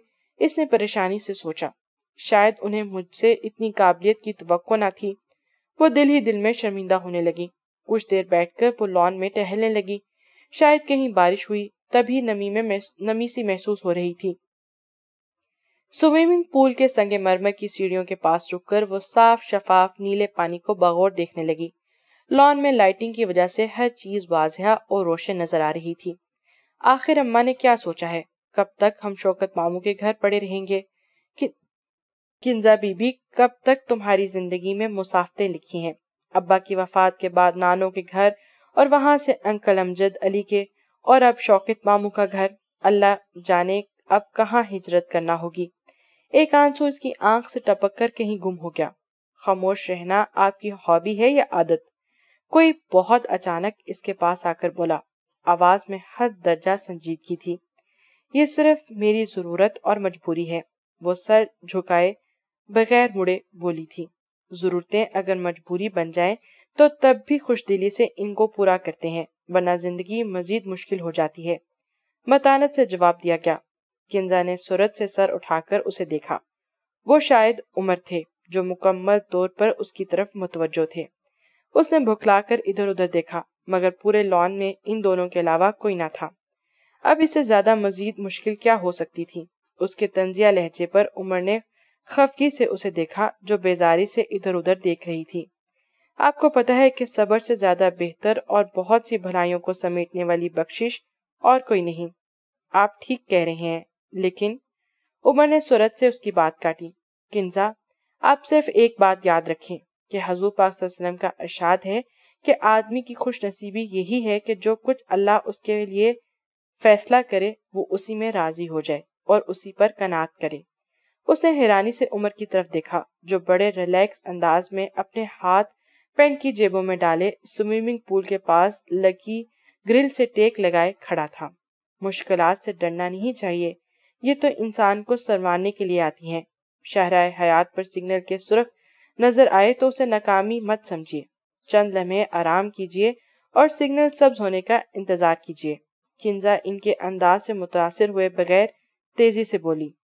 इसने परेशानी से सोचा शायद उन्हें मुझसे इतनी काबिलियत की तो ना थी वो दिल ही दिल में शर्मिंदा होने लगी कुछ देर बैठकर वो लॉन में टहलने लगी शायद कहीं बारिश हुई तभी नमी में नमी सी महसूस हो रही थी स्विमिंग पूल के संगे मरमर की सीढ़ियों के पास रुककर वो साफ शफाफ नीले पानी को बगौर देखने लगी लॉन में लाइटिंग की वजह से हर चीज वाजहा और रोशन नजर आ रही थी आखिर अम्मा ने क्या सोचा है कब तक हम शौकत मामू के घर पड़े रहेंगे कि किंजा बीबी कब तक तुम्हारी जिंदगी में मुसाफते लिखी हैं अब्बा की वफात के बाद नानों के घर और वहाँ से अंकल अमजद अली के और अब शौकत मामू का घर अल्लाह जाने अब कहाँ हिजरत करना होगी एक आंसू इसकी आंख से टपक कर कहीं गुम हो गया खामोश रहना आपकी हॉबी है या आदत कोई बहुत अचानक इसके पास आकर बोला आवाज में हर दर्जा संजीदगी थी ये सिर्फ मेरी जरूरत और मजबूरी है वो सर झुकाए बगैर मुड़े बोली थी ज़रूरतें अगर मजबूरी बन जाए तो तब भी खुश दिली से इनको पूरा करते हैं वरना जिंदगी मजीद मुश्किल हो जाती है मतानत से जवाब दिया गया किंजा ने सूरत से सर उठाकर उसे देखा वो शायद उमर थे जो मुकम्मल तौर पर उसकी तरफ मुतवजो थे उसने भुखलाकर इधर उधर देखा मगर पूरे लॉन में इन दोनों के अलावा कोई ना था अब इससे ज्यादा मजीद मुश्किल क्या हो सकती थी उसके तंजिया लहजे पर उमर ने खफगी से उसे देखा जो बेजारी से इधर उधर देख रही थी आपको पता है कि सबर से ज्यादा बेहतर और बहुत सी भलाइयों को समेटने वाली बख्शिश और कोई नहीं आप ठीक कह रहे हैं लेकिन उमर ने सूरत से उसकी बात काटी किन्जा आप सिर्फ एक बात याद रखें कि हजू पाक वसलम का अरशाद है कि आदमी की खुशनसीबी यही है कि जो कुछ अल्लाह उसके लिए फैसला करे वो उसी में राजी हो जाए और उसी पर कनात करे उसने हैरानी से उमर की तरफ देखा जो बड़े रिलैक्स अंदाज में अपने हाथ पेंट की जेबों में डाले स्विमिंग पूल के पास लगी ग्रिल से टेक लगाए खड़ा था मुश्किलात से डरना नहीं चाहिए ये तो इंसान को सरवाने के लिए आती हैं शहराए हयात पर सिग्नल के सुरख नजर आए तो उसे नाकामी मत समझिए चंद लम्हे आराम कीजिए और सिग्नल सब्ज होने का इंतजार कीजिए किंजा इनके अंदाज से मुतासर हुए बगैर तेजी से बोली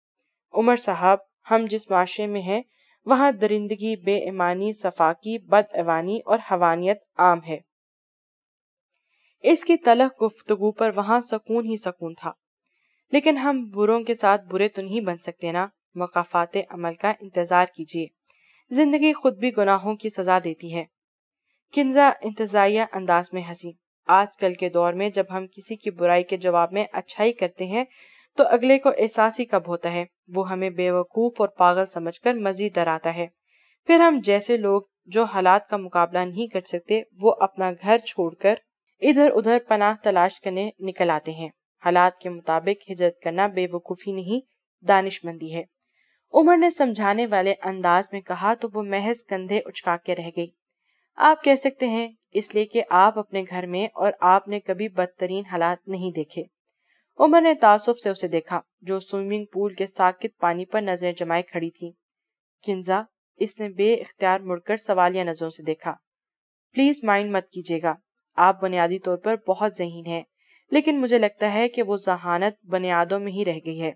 उमर साहब हम जिस माशरे में हैं वहाँ दरिंदगी बेईमानी सफाकी बदअवानी और हवानियत आम है इसकी तलह गुफ्तगु पर वहाँ सकून ही सकून था लेकिन हम बुरों के साथ बुरे तो नहीं बन सकते ना मकाफात अमल का इंतजार कीजिए जिंदगी खुद भी गुनाहों की सजा देती है किन्जा इंतजाया अंदाज में हंसी आजकल के दौर में जब हम किसी की बुराई के जवाब में अच्छाई करते हैं तो अगले को एहसास ही कब होता है वो हमें बेवकूफ और पागल समझकर मजीद डराता है फिर हम जैसे लोग जो हालात का मुकाबला नहीं कर सकते वो अपना घर छोड़कर इधर उधर पनाह तलाश करने निकल आते हैं हालात के मुताबिक हिजरत करना बेवकूफ़ी नहीं दानिशमंदी है उमर ने समझाने वाले अंदाज में कहा तो वो महज कंधे उचका के रह गई आप कह सकते हैं इसलिए कि आप अपने घर में और आपने कभी बदतरीन हालात नहीं देखे उमर ने तासुब से उसे देखा जो स्विमिंग पूल के साकित पानी पर नजरें जमाए खड़ी थी किंजा इसने बे इख्तियार मुड़कर सवालिया नजरों से देखा प्लीज माइंड मत कीजिएगा आप बुनियादी तौर पर बहुत जहीन हैं लेकिन मुझे लगता है कि वो जहानत बुनियादों में ही रह गई है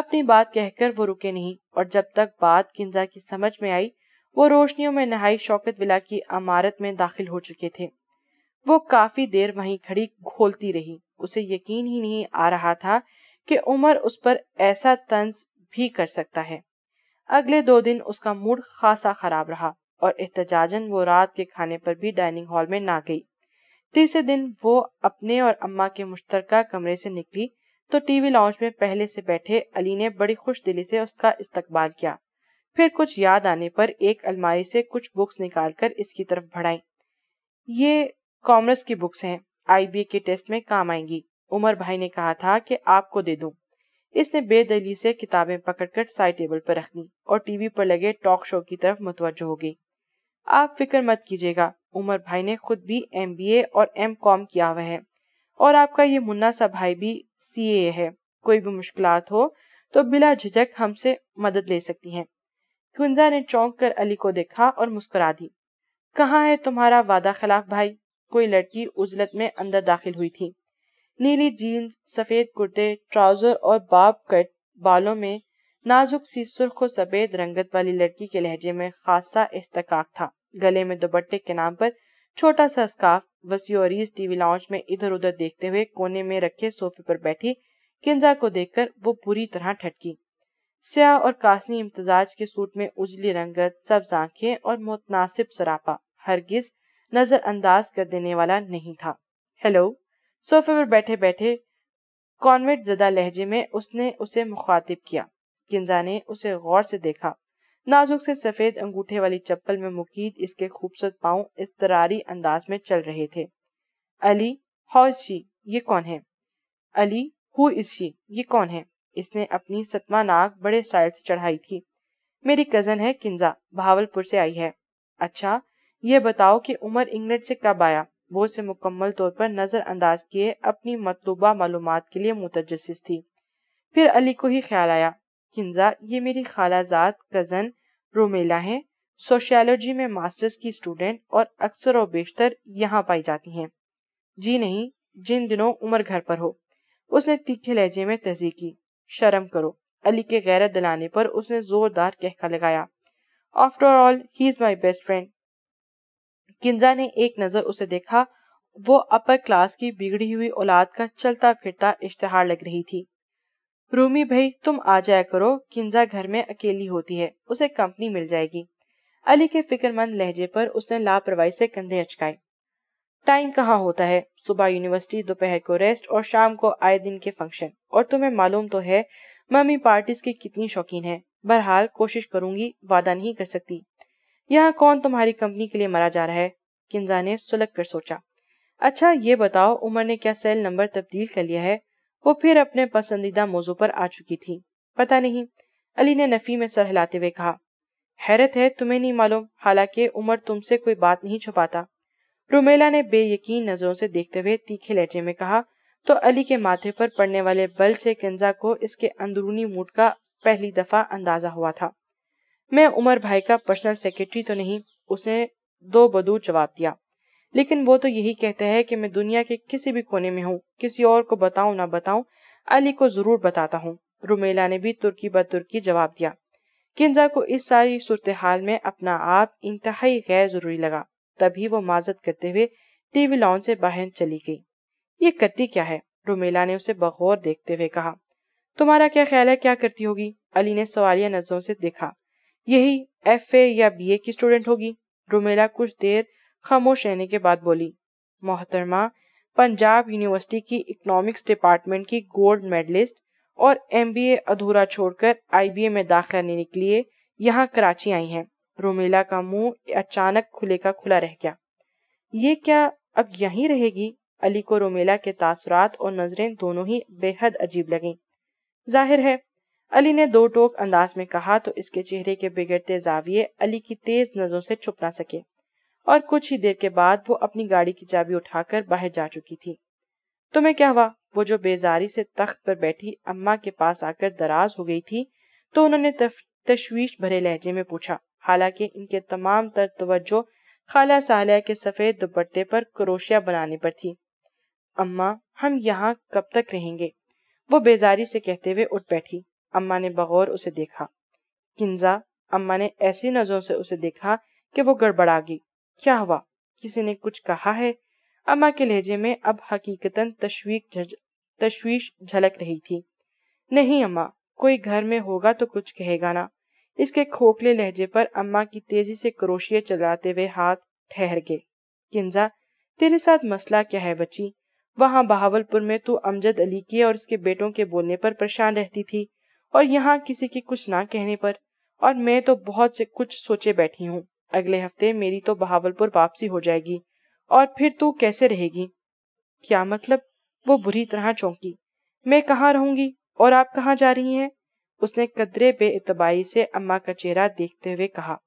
अपनी बात कहकर वो रुके नहीं और जब तक बात किन्जा की समझ में आई वो रोशनियों में नहाई शौकत विला की अमारत में दाखिल हो चुके थे वो काफी देर वहीं खड़ी घोलती रही उसे यकीन ही नहीं आ रहा था कि उमर उस पर ऐसा तंज भी कर सकता है अगले दो दिन उसका मूड खासा खराब रहा और एहतजाजन वो रात के खाने पर भी डाइनिंग हॉल में ना गई तीसरे दिन वो अपने और अम्मा के मुश्तर कमरे से निकली तो टीवी लॉन्च में पहले से बैठे अली ने बड़ी खुश दिली से उसका इस्तकबाल किया फिर कुछ याद आने पर एक अलमारी से कुछ बुक्स निकालकर इसकी तरफ बढ़ाई ये कॉमर्स की बुक्स हैं आईबीए के टेस्ट में काम आएंगी उमर भाई ने कहा था कि आपको दे दूं। इसने बेदली से किताबें पकड़कर साइड टेबल पर रख दी और टीवी पर लगे टॉक शो की तरफ मुतवजह हो गई आप फिक्र मत कीजिएगा उमर भाई ने खुद भी एम और एम किया हुआ है और आपका ये मुन्ना सा भाई भी सी है कोई भी मुश्किल हो तो बिला झिझक हमसे मदद ले सकती हैं कुंजा ने चौंक कर अली को देखा और मुस्कुरा दी कहाँ है तुम्हारा वादा खिलाफ भाई कोई लड़की उजलत में अंदर दाखिल हुई थी नीली जीन्स सफेद कुर्ते ट्राउजर और बाब कट बालों में नाजुक सी सुर्ख और सफेद रंगत वाली लड़की के लहजे में खासा इस्तकाक था गले में दुपट्टे के नाम पर छोटा सा स्काफ वसीरीज टीवी लॉन्च में इधर उधर देखते हुए कोने में रखे सोफे पर बैठी किंजा को देखकर वो बुरी तरह ठटकी स्या और कासनी इम्तजाज के सूट में उजली रंगत सब्ज आंखें और मुतनासिब सरापा हरगिज नज़रअंदाज कर देने वाला नहीं था हेलो सोफे पर बैठे बैठे कॉन्वेंट जदा लहजे में उसने उसे मुखातिब किया किंजा ने उसे गौर से देखा नाजुक से सफ़ेद अंगूठे वाली चप्पल में मुकीद इसके खूबसूरत पाँव इस तरारी अंदाज में चल रहे थे अली हाउ इज शी ये कौन है अली हु इज शी ये कौन है इसने अपनी सतमा नाक बड़े स्टाइल से चढ़ाई थी मेरी कज़न है किंजा भावलपुर से आई है अच्छा यह बताओ कि उमर इंग्लैंड से कब आया वो उसे मुकम्मल तौर पर नज़रअंदाज किए अपनी मतलूबा मालूम के लिए मुतजस थी फिर अली को ही ख्याल आया किन्जा ये मेरी खालाजात कज़न रोमेला है सोशियोलॉजी में मास्टर्स की स्टूडेंट और अक्सर और बेशतर यहाँ पाई जाती हैं जी नहीं जिन दिनों उमर घर पर हो उसने तीखे लहजे में तहजीक की शर्म करो अली के गैरत दिलाने पर उसने जोरदार कहका लगाया after all he is my best friend Kinza ने एक नजर उसे देखा वो अपर क्लास की बिगड़ी हुई औलाद का चलता फिरता इश्तहार लग रही थी रूमी भाई तुम आ जाया करो किंजा घर में अकेली होती है उसे कंपनी मिल जाएगी अली के फिक्रमंद लहजे पर उसने लापरवाही से कंधे अचकाए टाइम कहाँ होता है सुबह यूनिवर्सिटी दोपहर को रेस्ट और शाम को आए दिन के फंक्शन और तुम्हें मालूम तो है मम्मी पार्टीज की कितनी शौकीन है बहरहाल कोशिश करूंगी वादा नहीं कर सकती यहाँ कौन तुम्हारी कंपनी के लिए मरा जा रहा है किन्जा ने सुलग कर सोचा अच्छा ये बताओ उमर ने क्या सेल नंबर तब्दील कर लिया है वो फिर अपने पसंदीदा मौजू पर आ चुकी थी पता नहीं अली ने नफी में सर हिलाते हुए कहा हैरत है तुम्हें नहीं मालूम हालांकि उमर तुमसे कोई बात नहीं छुपाता रुमेला ने बेयकीन नजरों से देखते हुए तीखे लहजे में कहा तो अली के माथे पर पड़ने वाले बल से किन्जा को इसके अंदरूनी मूड का पहली दफा अंदाजा हुआ था मैं उमर भाई का पर्सनल सेक्रेटरी तो नहीं उसे दो बदूर जवाब दिया लेकिन वो तो यही कहते हैं कि मैं दुनिया के किसी भी कोने में हूँ किसी और को बताऊं ना बताऊं अली को जरूर बताता हूँ रुमेला ने भी तुर्की बतुर्की तुर्की जवाब दिया किंजा को इस सारी सूरत हाल में अपना आप इंतहाई गैर जरूरी लगा तभी वो माजत करते हुए टीवी लॉन से बाहर चली गई ये करती क्या है रुमेला ने उसे बगौर देखते हुए कहा तुम्हारा क्या ख्याल है क्या करती होगी अली ने सवालिया नजरों से देखा यही एफ ए या बी ए की स्टूडेंट होगी रुमेला कुछ देर खामोश रहने के बाद बोली मोहतरमा पंजाब यूनिवर्सिटी की इकोनॉमिक्स डिपार्टमेंट की गोल्ड मेडलिस्ट और ए अधूरा छोड़कर ए में दाखिला लेने के लिए यहाँ कराची आई हैं रोमेला का मुंह अचानक खुले का खुला रह गया ये क्या अब यहीं रहेगी अली को रोमेला के तासरात और नजरें दोनों ही बेहद अजीब लगी जाहिर है अली ने दो टोक अंदाज में कहा तो इसके चेहरे के बिगड़ते जाविये अली की तेज नजरों से छुप ना सके और कुछ ही देर के बाद वो अपनी गाड़ी की चाबी उठाकर बाहर जा चुकी थी तुम्हें तो क्या हुआ वो जो बेजारी से तख्त पर बैठी अम्मा के पास आकर दराज हो गई थी तो उन्होंने तशवीश भरे लहजे में पूछा हालांकि इनके तमाम तर तवज्जो खाला सालिया के सफेद दुपट्टे पर क्रोशिया बनाने पर थी अम्मा हम यहाँ कब तक रहेंगे वो बेजारी से कहते हुए उठ बैठी अम्मा ने बगौर उसे देखा किंजा अम्मा ने ऐसी नजरों से उसे देखा कि वो गड़बड़ा गई क्या हुआ किसी ने कुछ कहा है अम्मा के लहजे में अब हकीकतन तश्वीक तशवीश झलक रही थी नहीं अम्मा कोई घर में होगा तो कुछ कहेगा ना इसके खोखले लहजे पर अम्मा की तेजी से क्रोशिया चलाते हुए हाथ ठहर गए किंजा तेरे साथ मसला क्या है बच्ची वहां बहावलपुर में तू अमजद अली की और उसके बेटों के बोलने पर परेशान रहती थी और यहाँ किसी के कुछ ना कहने पर और मैं तो बहुत से कुछ सोचे बैठी हूँ अगले हफ्ते मेरी तो बहावलपुर वापसी हो जाएगी और फिर तू कैसे रहेगी क्या मतलब वो बुरी तरह चौंकी मैं कहाँ रहूंगी और आप कहाँ जा रही हैं उसने कदरे बेतबाई से अम्मा का चेहरा देखते हुए कहा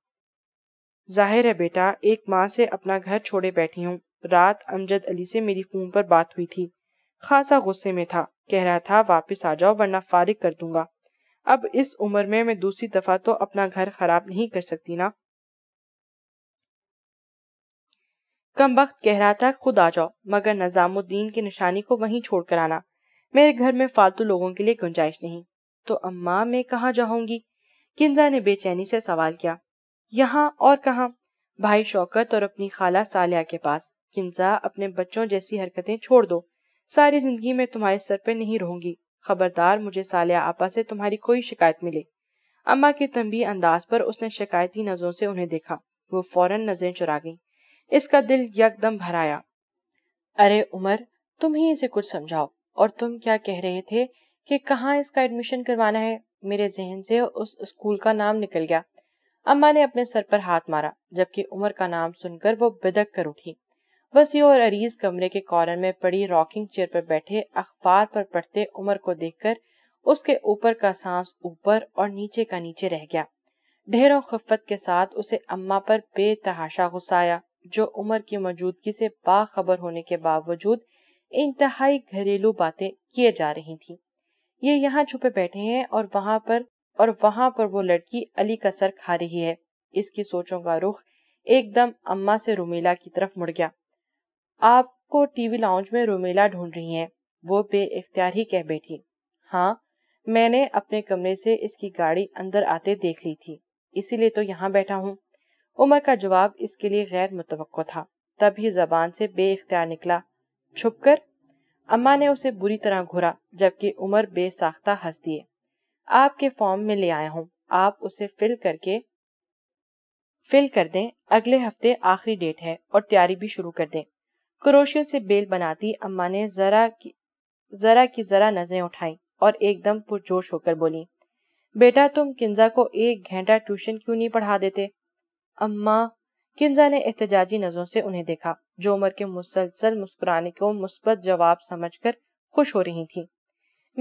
जाहिर है बेटा एक माँ से अपना घर छोड़े बैठी हूँ रात अमजद अली से मेरी फोन पर बात हुई थी खासा गुस्से में था कह रहा था वापस आ जाओ वरना फारिग कर दूंगा अब इस उम्र में मैं दूसरी दफा तो अपना घर खराब नहीं कर सकती ना कम वक्त कह रहा था खुद आ जाओ मगर निजामुद्दीन की निशानी को वहीं छोड़ कर आना मेरे घर में फालतू लोगों के लिए गुंजाइश नहीं तो अम्मा मैं कहाँ जाऊंगी किंजा ने बेचैनी से सवाल किया यहाँ और कहा भाई शौकत और अपनी खाला सालिया के पास किंजा अपने बच्चों जैसी हरकतें छोड़ दो सारी जिंदगी में तुम्हारे सर पे नहीं रहूंगी खबरदार मुझे सालिया आपा से तुम्हारी कोई शिकायत मिले अम्मा के तंबी अंदाज पर उसने शिकायती नजरों से उन्हें देखा वो फौरन नजरें चुरा गई इसका दिल यकदम भराया अरे उमर तुम ही इसे कुछ समझाओ और तुम क्या कह रहे थे कि कहाँ इसका एडमिशन करवाना है मेरे जहन से उस स्कूल का नाम निकल गया अम्मा ने अपने सर पर हाथ मारा जबकि उमर का नाम सुनकर वो बिदक कर उठी वसी और अरीज कमरे के कॉर्नर में पड़ी रॉकिंग चेयर पर बैठे अखबार पर पढ़ते उमर को देखकर उसके ऊपर का सांस ऊपर और नीचे का नीचे रह गया ढेरों खफत के साथ उसे अम्मा पर बेतहाशा गुस्साया जो उमर की मौजूदगी से बाखबर होने के बावजूद इंतहाई घरेलू बातें किए जा रही थी ये यहाँ छुपे बैठे हैं और वहां पर और वहां पर वो लड़की अली का सर खा रही है इसकी सोचों का रुख एकदम अम्मा से रुमीला की तरफ मुड़ गया आपको टीवी लाउंज में रोमेला ढूंढ रही हैं वो बेख्तियार ही कह बैठी हाँ मैंने अपने कमरे से इसकी गाड़ी अंदर आते देख ली थी इसीलिए तो यहाँ बैठा हूँ उमर का जवाब इसके लिए गैर मुतवक़ था तभी जबान से बेख्तियार निकला छुप कर अम्मा ने उसे बुरी तरह घुरा जबकि उमर बेसाख्ता हंस दिए आपके फॉर्म में ले आया हूँ आप उसे फिल करके फिल कर दें अगले हफ्ते आखिरी डेट है और तैयारी भी शुरू कर दें क्रोशियों से बेल बनाती अम्मा ने जरा की जरा की जरा नजरें उठाई और एकदम पुरजोश होकर बोली बेटा तुम किंजा को एक घंटा ट्यूशन क्यों नहीं पढ़ा देते अम्मा किंजा ने एहतजाजी नजरों से उन्हें देखा जो उम्र के मुसलसल मुस्कुराने को मुस्बत जवाब समझकर खुश हो रही थी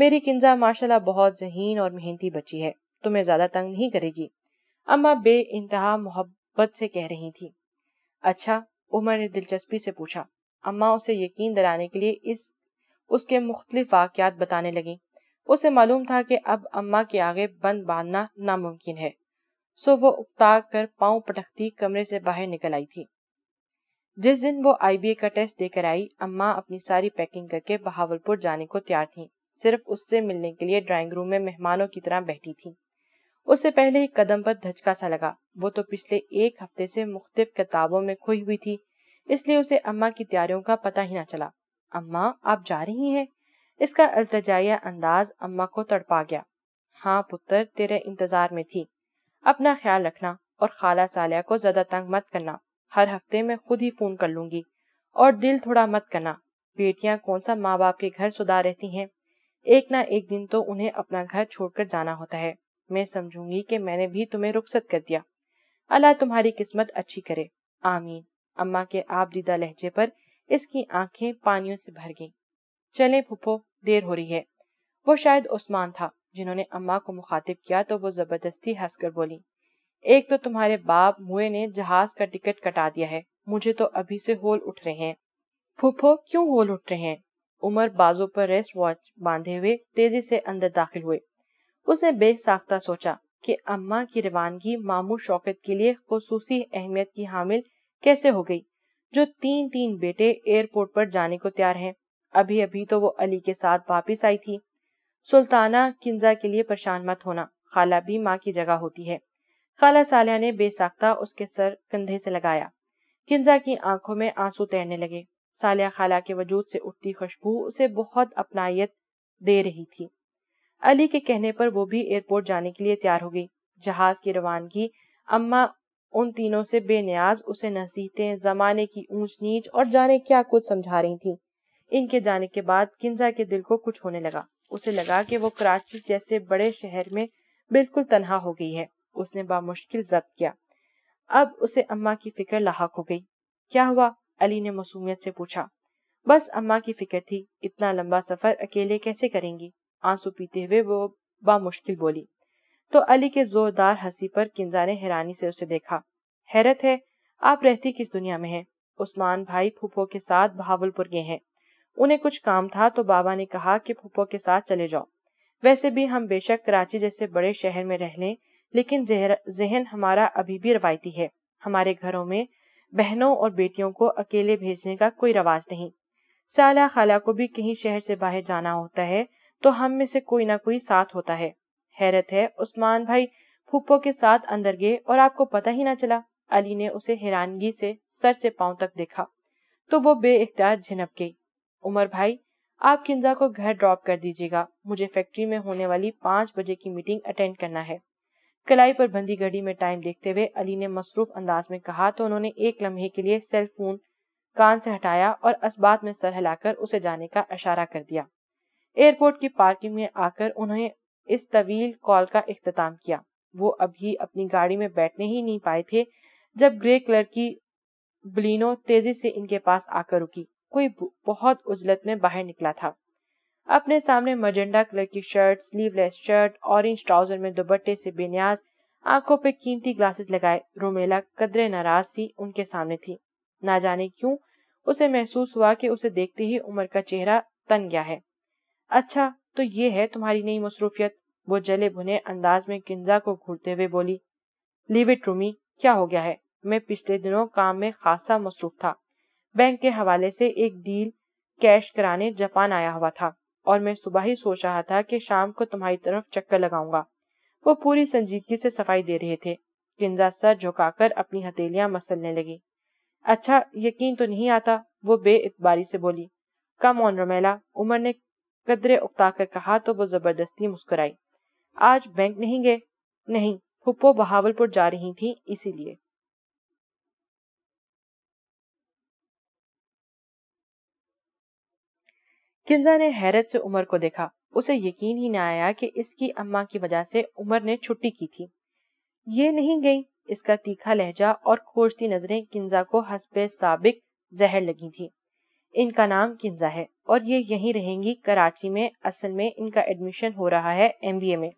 मेरी किंजा माशाल्लाह बहुत जहीन और मेहनती बची है तुम्हें ज्यादा तंग नहीं करेगी अम्मा बे इंतहा मोहब्बत से कह रही थी अच्छा उमर ने दिलचस्पी से पूछा अम्मा उसे यकीन दिलाने के लिए इस उसके मुख्तलिफ वाक़ात बताने लगीं उसे मालूम था कि अब अम्मा के आगे बंद बांधना नामुमकिन है सो वो उकता कर पाँव पटकती कमरे से बाहर निकल आई थी जिस दिन वो आईबीए का टेस्ट देकर आई अम्मा अपनी सारी पैकिंग करके बहावलपुर जाने को तैयार थी सिर्फ उससे मिलने के लिए ड्राइंग रूम में मेहमानों की तरह बैठी थी उससे पहले ही कदम पर धचका सा लगा वो तो पिछले एक हफ्ते से मुख्तफ किताबों में खोई हुई थी इसलिए उसे अम्मा की तैयारियों का पता ही ना चला अम्मा आप जा रही हैं इसका अल्तजाया अंदाज अम्मा को तड़पा गया हाँ पुत्र तेरे इंतजार में थी अपना ख्याल रखना और खाला सालिया को ज्यादा तंग मत करना हर हफ्ते में खुद ही फोन कर लूंगी और दिल थोड़ा मत करना बेटियां कौन सा माँ बाप के घर सुधार रहती हैं एक ना एक दिन तो उन्हें अपना घर छोड़कर जाना होता है मैं समझूंगी कि मैंने भी तुम्हें रुखसत कर दिया अल्लाह तुम्हारी किस्मत अच्छी करे आमीन अम्मा के आप दीदा लहजे पर इसकी आंखें पानियों से भर गईं चले फुफो देर हो रही है वो शायद उस्मान था जिन्होंने अम्मा को मुखातिब किया तो वो जबरदस्ती हंसकर बोली एक तो तुम्हारे बाप मुए ने जहाज का टिकट कटा दिया है मुझे तो अभी से होल उठ रहे हैं फुफो क्यों होल उठ रहे हैं उमर बाजू पर रेस्ट वॉच बांधे हुए तेजी से अंदर दाखिल हुए उसने बेसाख्ता सोचा कि अम्मा की रवानगी मामू शौकत के लिए खसूसी अहमियत की हामिल कैसे हो गई जो तीन तीन बेटे एयरपोर्ट पर जाने को तैयार हैं अभी अभी तो वो अली के साथ वापस आई थी सुल्ताना किंजा के लिए परेशान मत होना खाला भी माँ की जगह होती है खाला सालिया ने बेसाख्ता उसके सर कंधे से लगाया किंजा की आंखों में आंसू तैरने लगे सालिया खाला के वजूद से उठती खुशबू उसे बहुत अपनायत दे रही थी अली के कहने पर वो भी एयरपोर्ट जाने के लिए तैयार हो गई जहाज की रवानगी अम्मा उन तीनों से बेनियाज उसे नसीहतें जमाने की ऊंच नीच और जाने क्या कुछ समझा रही थीं। इनके जाने के बाद किंजा के दिल को कुछ होने लगा उसे लगा कि वो कराची जैसे बड़े शहर में बिल्कुल तनहा हो गई है उसने बामुश्किल जब्त किया अब उसे अम्मा की फिक्र लाक हो गई क्या हुआ अली ने मसूमियत से पूछा बस अम्मा की फिक्र थी इतना लंबा सफर अकेले कैसे करेंगी आंसू पीते हुए वो बामुश्किल बोली तो अली के जोरदार हंसी पर किंजा ने हैरानी से उसे देखा हैरत है आप रहती किस दुनिया में हैं उस्मान भाई फूफो के साथ बहावलपुर गए हैं उन्हें कुछ काम था तो बाबा ने कहा कि फूफो के साथ चले जाओ वैसे भी हम बेशक कराची जैसे बड़े शहर में रह लें लेकिन जहन हमारा अभी भी रवायती है हमारे घरों में बहनों और बेटियों को अकेले भेजने का कोई रवाज नहीं साला खाला को भी कहीं शहर से बाहर जाना होता है तो हम में से कोई ना कोई साथ होता है हैरत है उस्मान भाई फूफो के साथ अंदर गए और आपको पता ही ना चला अली ने उसे हैरानगी से सर से पांव तक देखा तो वो बे इख्तियार झिनप गई उमर भाई आप किंजा को घर ड्रॉप कर दीजिएगा मुझे फैक्ट्री में होने वाली पांच बजे की मीटिंग अटेंड करना है कलाई पर बंदी घड़ी में टाइम देखते हुए अली ने मसरूफ अंदाज में कहा तो उन्होंने एक लम्हे के लिए सेल फोन कान से हटाया और असबात में सर हिलाकर उसे जाने का इशारा कर दिया एयरपोर्ट की पार्किंग में आकर उन्हें इस तवील कॉल का अख्ताम किया वो अभी अपनी गाड़ी में बैठने ही नहीं पाए थे जब ग्रे कलर की बलिनो तेजी से इनके पास आकर रुकी कोई बहुत उजलत में बाहर निकला था अपने सामने मजेंडा कलर की shirt sleeveless shirt orange trouser में दुपट्टे से बेनियाज आंखों पे कीमती ग्लासेस लगाए रोमेला कदरे नाराज सी उनके सामने थी ना जाने क्यों उसे महसूस हुआ कि उसे देखते ही उमर का चेहरा तन गया है अच्छा तो ये है तुम्हारी नई मसरूफियत वो जले भुने अंदाज में किंजा को घूरते हुए बोली लीव इट रूमी क्या हो गया है मैं पिछले दिनों काम में खासा मसरूफ था बैंक के हवाले से एक डील कैश कराने जापान आया हुआ था और मैं सुबह ही सोच रहा था कि शाम को तुम्हारी तरफ चक्कर लगाऊंगा वो पूरी संजीदगी से सफाई दे रहे थे किंजा सर झुकाकर अपनी हथेलियां मसलने लगी अच्छा यकीन तो नहीं आता वो बेइतबारी से बोली कम ऑन रोमेला उमर ने कदरे उकता कर कहा तो वो जबरदस्ती मुस्कुराई आज बैंक नहीं गए नहीं फुप्पो बहावलपुर जा रही थी इसीलिए किंजा ने हैरत से उमर को देखा उसे यकीन ही न आया कि इसकी अम्मा की वजह से उमर ने छुट्टी की थी ये नहीं गई इसका तीखा लहजा और खोजती नजरें किंजा को हसबे साबिक जहर लगी थी इनका नाम किंजा है और ये यहीं रहेंगी कराची में असल में इनका एडमिशन हो रहा है एमबीए में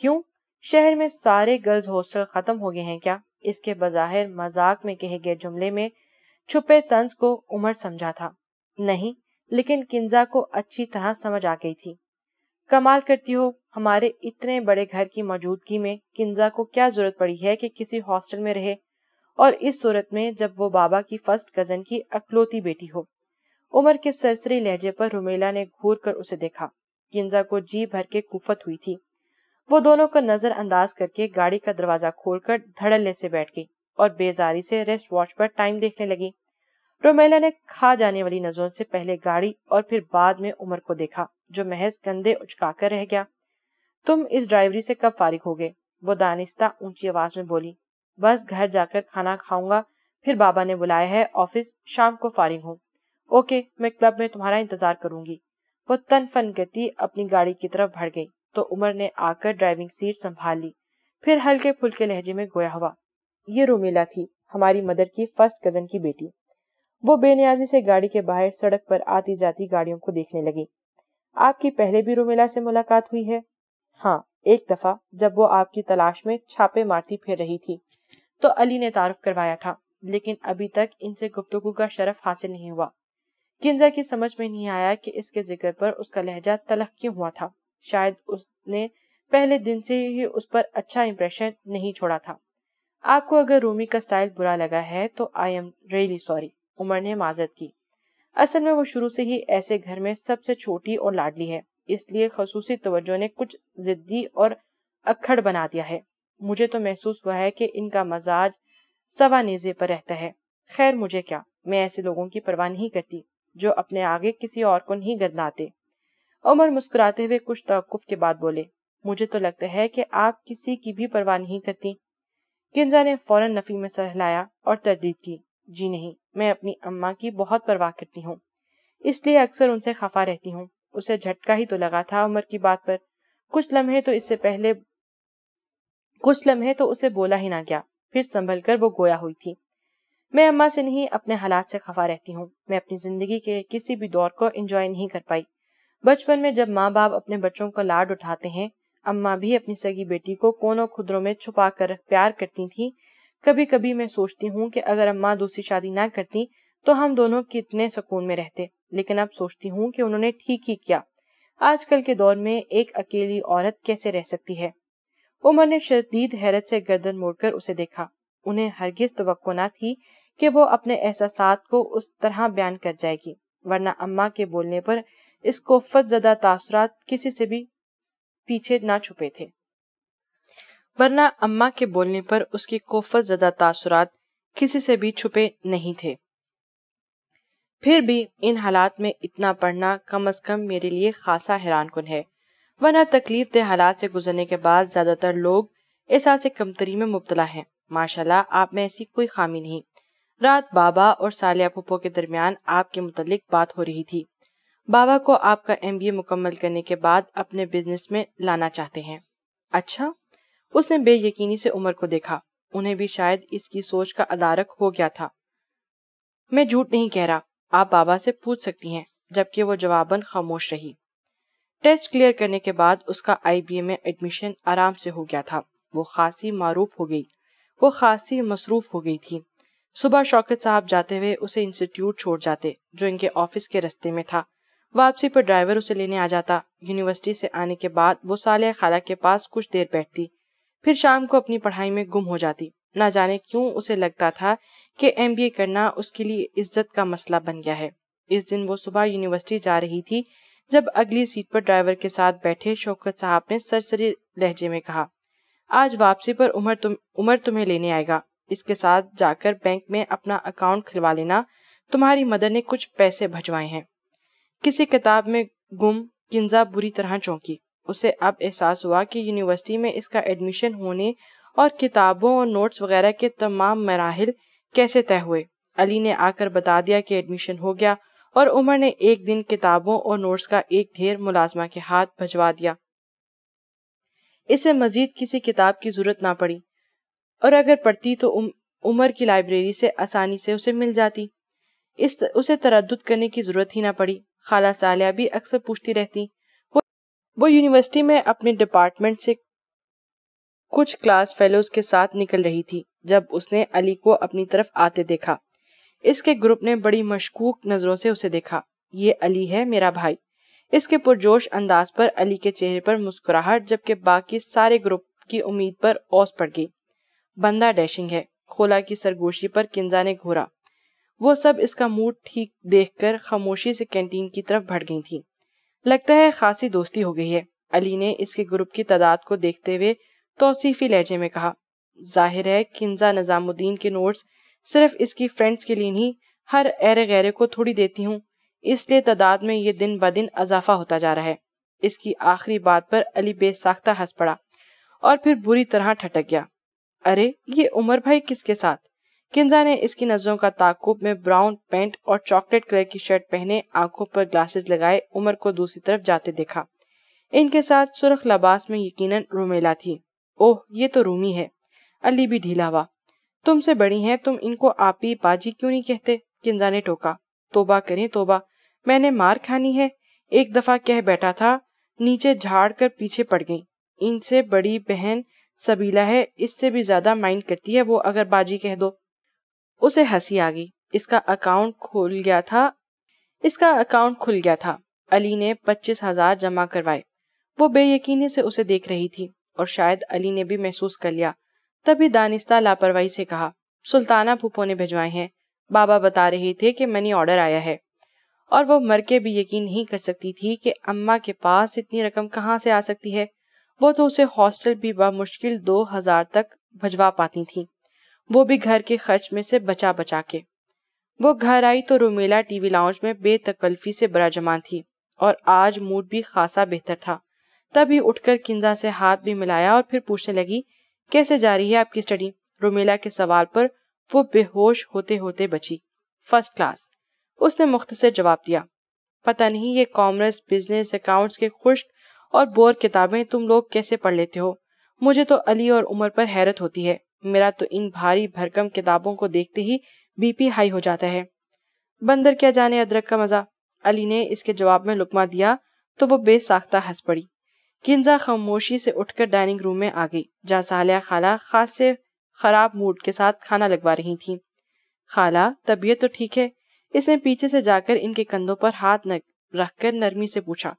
क्यों शहर में सारे गर्ल्स हॉस्टल खत्म हो गए हैं क्या इसके बजाहिर मजाक में कहे गए जुमले में छुपे तंज को उमर समझा था नहीं लेकिन किंजा को अच्छी तरह समझ आ गई थी कमाल करती हो हमारे इतने बड़े घर की मौजूदगी में किंजा को क्या जरूरत पड़ी है कि किसी हॉस्टल में रहे और इस सूरत में जब वो बाबा की फर्स्ट कजन की अकलौती बेटी हो उमर के सरसरी लहजे पर रुमेला ने घूर कर उसे देखा किंजा को जी भर के कुफत हुई थी वो दोनों को नजरअंदाज करके गाड़ी का दरवाजा खोलकर धड़ल्ले से बैठ गई और बेजारी से रेस्ट वॉच पर टाइम देखने लगी रोमेला ने खा जाने वाली नजरों से पहले गाड़ी और फिर बाद में उमर को देखा जो महज उचका उचकाकर रह गया तुम इस ड्राइवरी से कब फारिग हो गए वो दानिश्ता ऊंची आवाज में बोली बस घर जाकर खाना खाऊंगा फिर बाबा ने बुलाया है ऑफिस शाम को फारिग हूँ ओके मैं क्लब में तुम्हारा इंतजार करूंगी वो तन फन गति अपनी गाड़ी की तरफ भड़ गई तो उमर ने आकर ड्राइविंग सीट संभाल ली फिर हल्के फुलके लहजे में गोया हुआ ये रोमिला थी हमारी मदर की फर्स्ट कजन की बेटी वो बेनियाजी से गाड़ी के बाहर सड़क पर आती जाती गाड़ियों को देखने लगी आपकी पहले भी रोमिला से मुलाकात हुई है हाँ एक दफा जब वो आपकी तलाश में छापे मारती फिर रही थी तो अली ने तारफ करवाया था लेकिन अभी तक इनसे गुफ्तगु का शरफ हासिल नहीं हुआ किंजा की समझ में नहीं आया कि इसके जिक्र पर उसका लहजा तलख क्यों हुआ था शायद उसने पहले दिन से ही उस पर अच्छा इम्प्रेशन नहीं छोड़ा था आपको अगर रूमी का स्टाइल बुरा लगा है तो I am really sorry Umar ने माजत की असल में वो शुरू से ही ऐसे घर में सबसे छोटी और लाडली है इसलिए खसूसी तवज्जो ने कुछ जिद्दी और अखड़ बना दिया है मुझे तो महसूस हुआ है कि इनका मजाज सवा नेजे पर रहता है खैर मुझे क्या मैं ऐसे लोगों की परवाह नहीं करती जो अपने आगे किसी और को नहीं गदलाते उमर मुस्कुराते हुए कुछ तवक्फ के बाद बोले मुझे तो लगता है कि आप किसी की भी परवाह नहीं करती किंजा ने फौरन नफी में सहलाया और तरदीद की जी नहीं मैं अपनी अम्मा की बहुत परवाह करती हूँ इसलिए अक्सर उनसे खफा रहती हूँ उसे झटका ही तो लगा था उमर की बात पर कुछ लम्हे तो इससे पहले कुछ लम्हे तो उसे बोला ही ना गया फिर संभल कर वो गोया हुई थी मैं अम्मा से नहीं अपने हालात से खफा रहती हूँ मैं अपनी जिंदगी के किसी भी दौर को एंजॉय नहीं कर पाई बचपन में जब माँ बाप अपने बच्चों का लाड उठाते हैं अम्मा भी अपनी सगी बेटी को कोनों खुदरों में छुपा कर प्यार करती थी कभी कभी मैं सोचती हूँ कि अगर अम्मा दूसरी शादी ना करती तो हम दोनों कितने सुकून में रहते लेकिन अब सोचती हूँ कि उन्होंने ठीक ही किया आजकल के दौर में एक अकेली औरत कैसे रह सकती है उमर ने शदीद हैरत से गर्दन मोड़कर उसे देखा उन्हें हरगिज तो ना थी कि वो अपने एहसास को उस तरह बयान कर जाएगी वरना अम्मा के बोलने पर इस कोफत ज़दा तासरात किसी से भी पीछे ना छुपे थे वरना अम्मा के बोलने पर उसकी कोफत ज़दा तासरात किसी से भी छुपे नहीं थे फिर भी इन हालात में इतना पढ़ना कम अज कम मेरे लिए खासा हैरान कन है वरना तकलीफ दे हालात से गुजरने के बाद ज़्यादातर लोग एहसास कमतरी में मुबतला हैं माशाल्लाह आप में ऐसी कोई खामी नहीं रात बाबा और सालिया पुप्पो के दरमियान आपके मुतलिक बात हो रही थी बाबा को आपका ए मुकम्मल करने के बाद अपने बिजनेस में लाना चाहते हैं अच्छा उसने बेयकीनी से उमर को देखा उन्हें भी शायद इसकी सोच का अदारक हो गया था मैं झूठ नहीं कह रहा आप बाबा से पूछ सकती हैं जबकि वो जवाबन खामोश रही टेस्ट क्लियर करने के बाद उसका ए में एडमिशन आराम से हो गया था वो खासी मारूफ हो गई वो खासी मसरूफ हो गई थी सुबह शौकत साहब जाते हुए उसे इंस्टीट्यूट छोड़ जाते जो इनके ऑफिस के रस्ते में था वापसी पर ड्राइवर उसे लेने आ जाता यूनिवर्सिटी से आने के बाद वो साले खाला के पास कुछ देर बैठती फिर शाम को अपनी पढ़ाई में गुम हो जाती ना जाने क्यों उसे लगता था कि एमबीए करना उसके लिए इज्जत का मसला बन गया है इस दिन वो सुबह यूनिवर्सिटी जा रही थी जब अगली सीट पर ड्राइवर के साथ बैठे शौकत साहब ने सरसरी लहजे में कहा आज वापसी पर उमर तुम उमर तुम्हें लेने आएगा इसके साथ जाकर बैंक में अपना अकाउंट खुलवा लेना तुम्हारी मदर ने कुछ पैसे भजवाए हैं किसी किताब में गुम किंजा बुरी तरह चौंकी उसे अब एहसास हुआ कि यूनिवर्सिटी में इसका एडमिशन होने और किताबों और नोट्स वगैरह के तमाम मराहल कैसे तय हुए अली ने आकर बता दिया कि एडमिशन हो गया और उमर ने एक दिन किताबों और नोट्स का एक ढेर मुलाजमा के हाथ भजवा दिया इसे मजीद किसी किताब की जरूरत ना पड़ी और अगर पढ़ती तो उम, उमर की लाइब्रेरी से आसानी से उसे मिल जाती इस उसे तरद करने की जरूरत ही ना पड़ी खाला सालिया भी अक्सर पूछती रहती वो वो यूनिवर्सिटी में अपने डिपार्टमेंट से कुछ क्लास फेलोज के साथ निकल रही थी जब उसने अली को अपनी तरफ आते देखा इसके ग्रुप ने बड़ी मशकूक नजरों से उसे देखा ये अली है मेरा भाई इसके पुरजोश अंदाज पर अली के चेहरे पर मुस्कुराहट जबकि बाकी सारे ग्रुप की उम्मीद पर औस पड़ गई बंदा डैशिंग है खोला की सरगोशी पर किंजा ने घूरा वो सब इसका मूड ठीक देखकर खामोशी से कैंटीन की तरफ भड़ गई थी लगता है खासी दोस्ती हो गई है अली ने इसके ग्रुप की तादाद को देखते हुए तोसीफी लहजे में कहा जाहिर है किन्जा निज़ामुद्दीन के नोट्स सिर्फ इसकी फ्रेंड्स के लिए नहीं हर ऐरे गैरे को थोड़ी देती हूँ इसलिए तादाद में ये दिन ब दिन अजाफा होता जा रहा है इसकी आखिरी बात पर अली बेसाख्ता हंस पड़ा और फिर बुरी तरह ठटक गया अरे ये उमर भाई किसके साथ किन्जा ने इसकी नजरों का ताकुब में ब्राउन पेंट और चॉकलेट कलर की शर्ट पहने आंखों पर ग्लासेस लगाए उमर को दूसरी तरफ जाते देखा इनके साथ सुरख लबास में यकीनन रुमेला थी ओह ये तो रूमी है अली भी ढीला हुआ तुमसे बड़ी हैं तुम इनको आपी बाजी क्यों नहीं कहते किन्जा ने टोका तोबा करें तोबा मैंने मार खानी है एक दफा कह बैठा था नीचे झाड़ कर पीछे पड़ गई इनसे बड़ी बहन सबीला है इससे भी ज्यादा माइंड करती है वो अगर बाजी कह दो उसे हंसी आ गई इसका अकाउंट खुल गया था इसका अकाउंट खुल गया था अली ने पच्चीस हजार जमा करवाए वो बेयकीनी से उसे देख रही थी और शायद अली ने भी महसूस कर लिया तभी दानिस्ता लापरवाही से कहा सुल्ताना पुपो ने भिजवाए हैं बाबा बता रहे थे कि मनी ऑर्डर आया है और वो मर के भी यकीन नहीं कर सकती थी कि अम्मा के पास इतनी रकम कहाँ से आ सकती है वो तो उसे हॉस्टल भी मुश्किल दो हजार तक भजवा पाती थी वो भी घर के खर्च में से बचा बचा के वो घर आई तो रोमेला टीवी लाउंज में बेतकल्फी से बड़ा थी और आज मूड भी खासा बेहतर था तभी उठकर किंजा से हाथ भी मिलाया और फिर पूछने लगी कैसे जा रही है आपकी स्टडी रोमेला के सवाल पर वो बेहोश होते होते बची फर्स्ट क्लास उसने मुख्तसर जवाब दिया पता नहीं ये कॉमर्स बिजनेस अकाउंट्स के खुश और बोर किताबें तुम लोग कैसे पढ़ लेते हो मुझे तो अली और उमर पर हैरत होती है मेरा तो इन भारी भरकम किताबों को देखते ही बीपी हाई हो जाता है बंदर क्या जाने अदरक का मजा अली ने इसके जवाब में लुकमा दिया तो वो बेसाख्ता हंस पड़ी किंजा खामोशी से उठकर डाइनिंग रूम में आ गई जहाँ सालिया खाला खास से खराब मूड के साथ खाना लगवा रही थी खाला तबीयत तो ठीक है इसने पीछे से जाकर इनके कंधों पर हाथ न रखकर नरमी से पूछा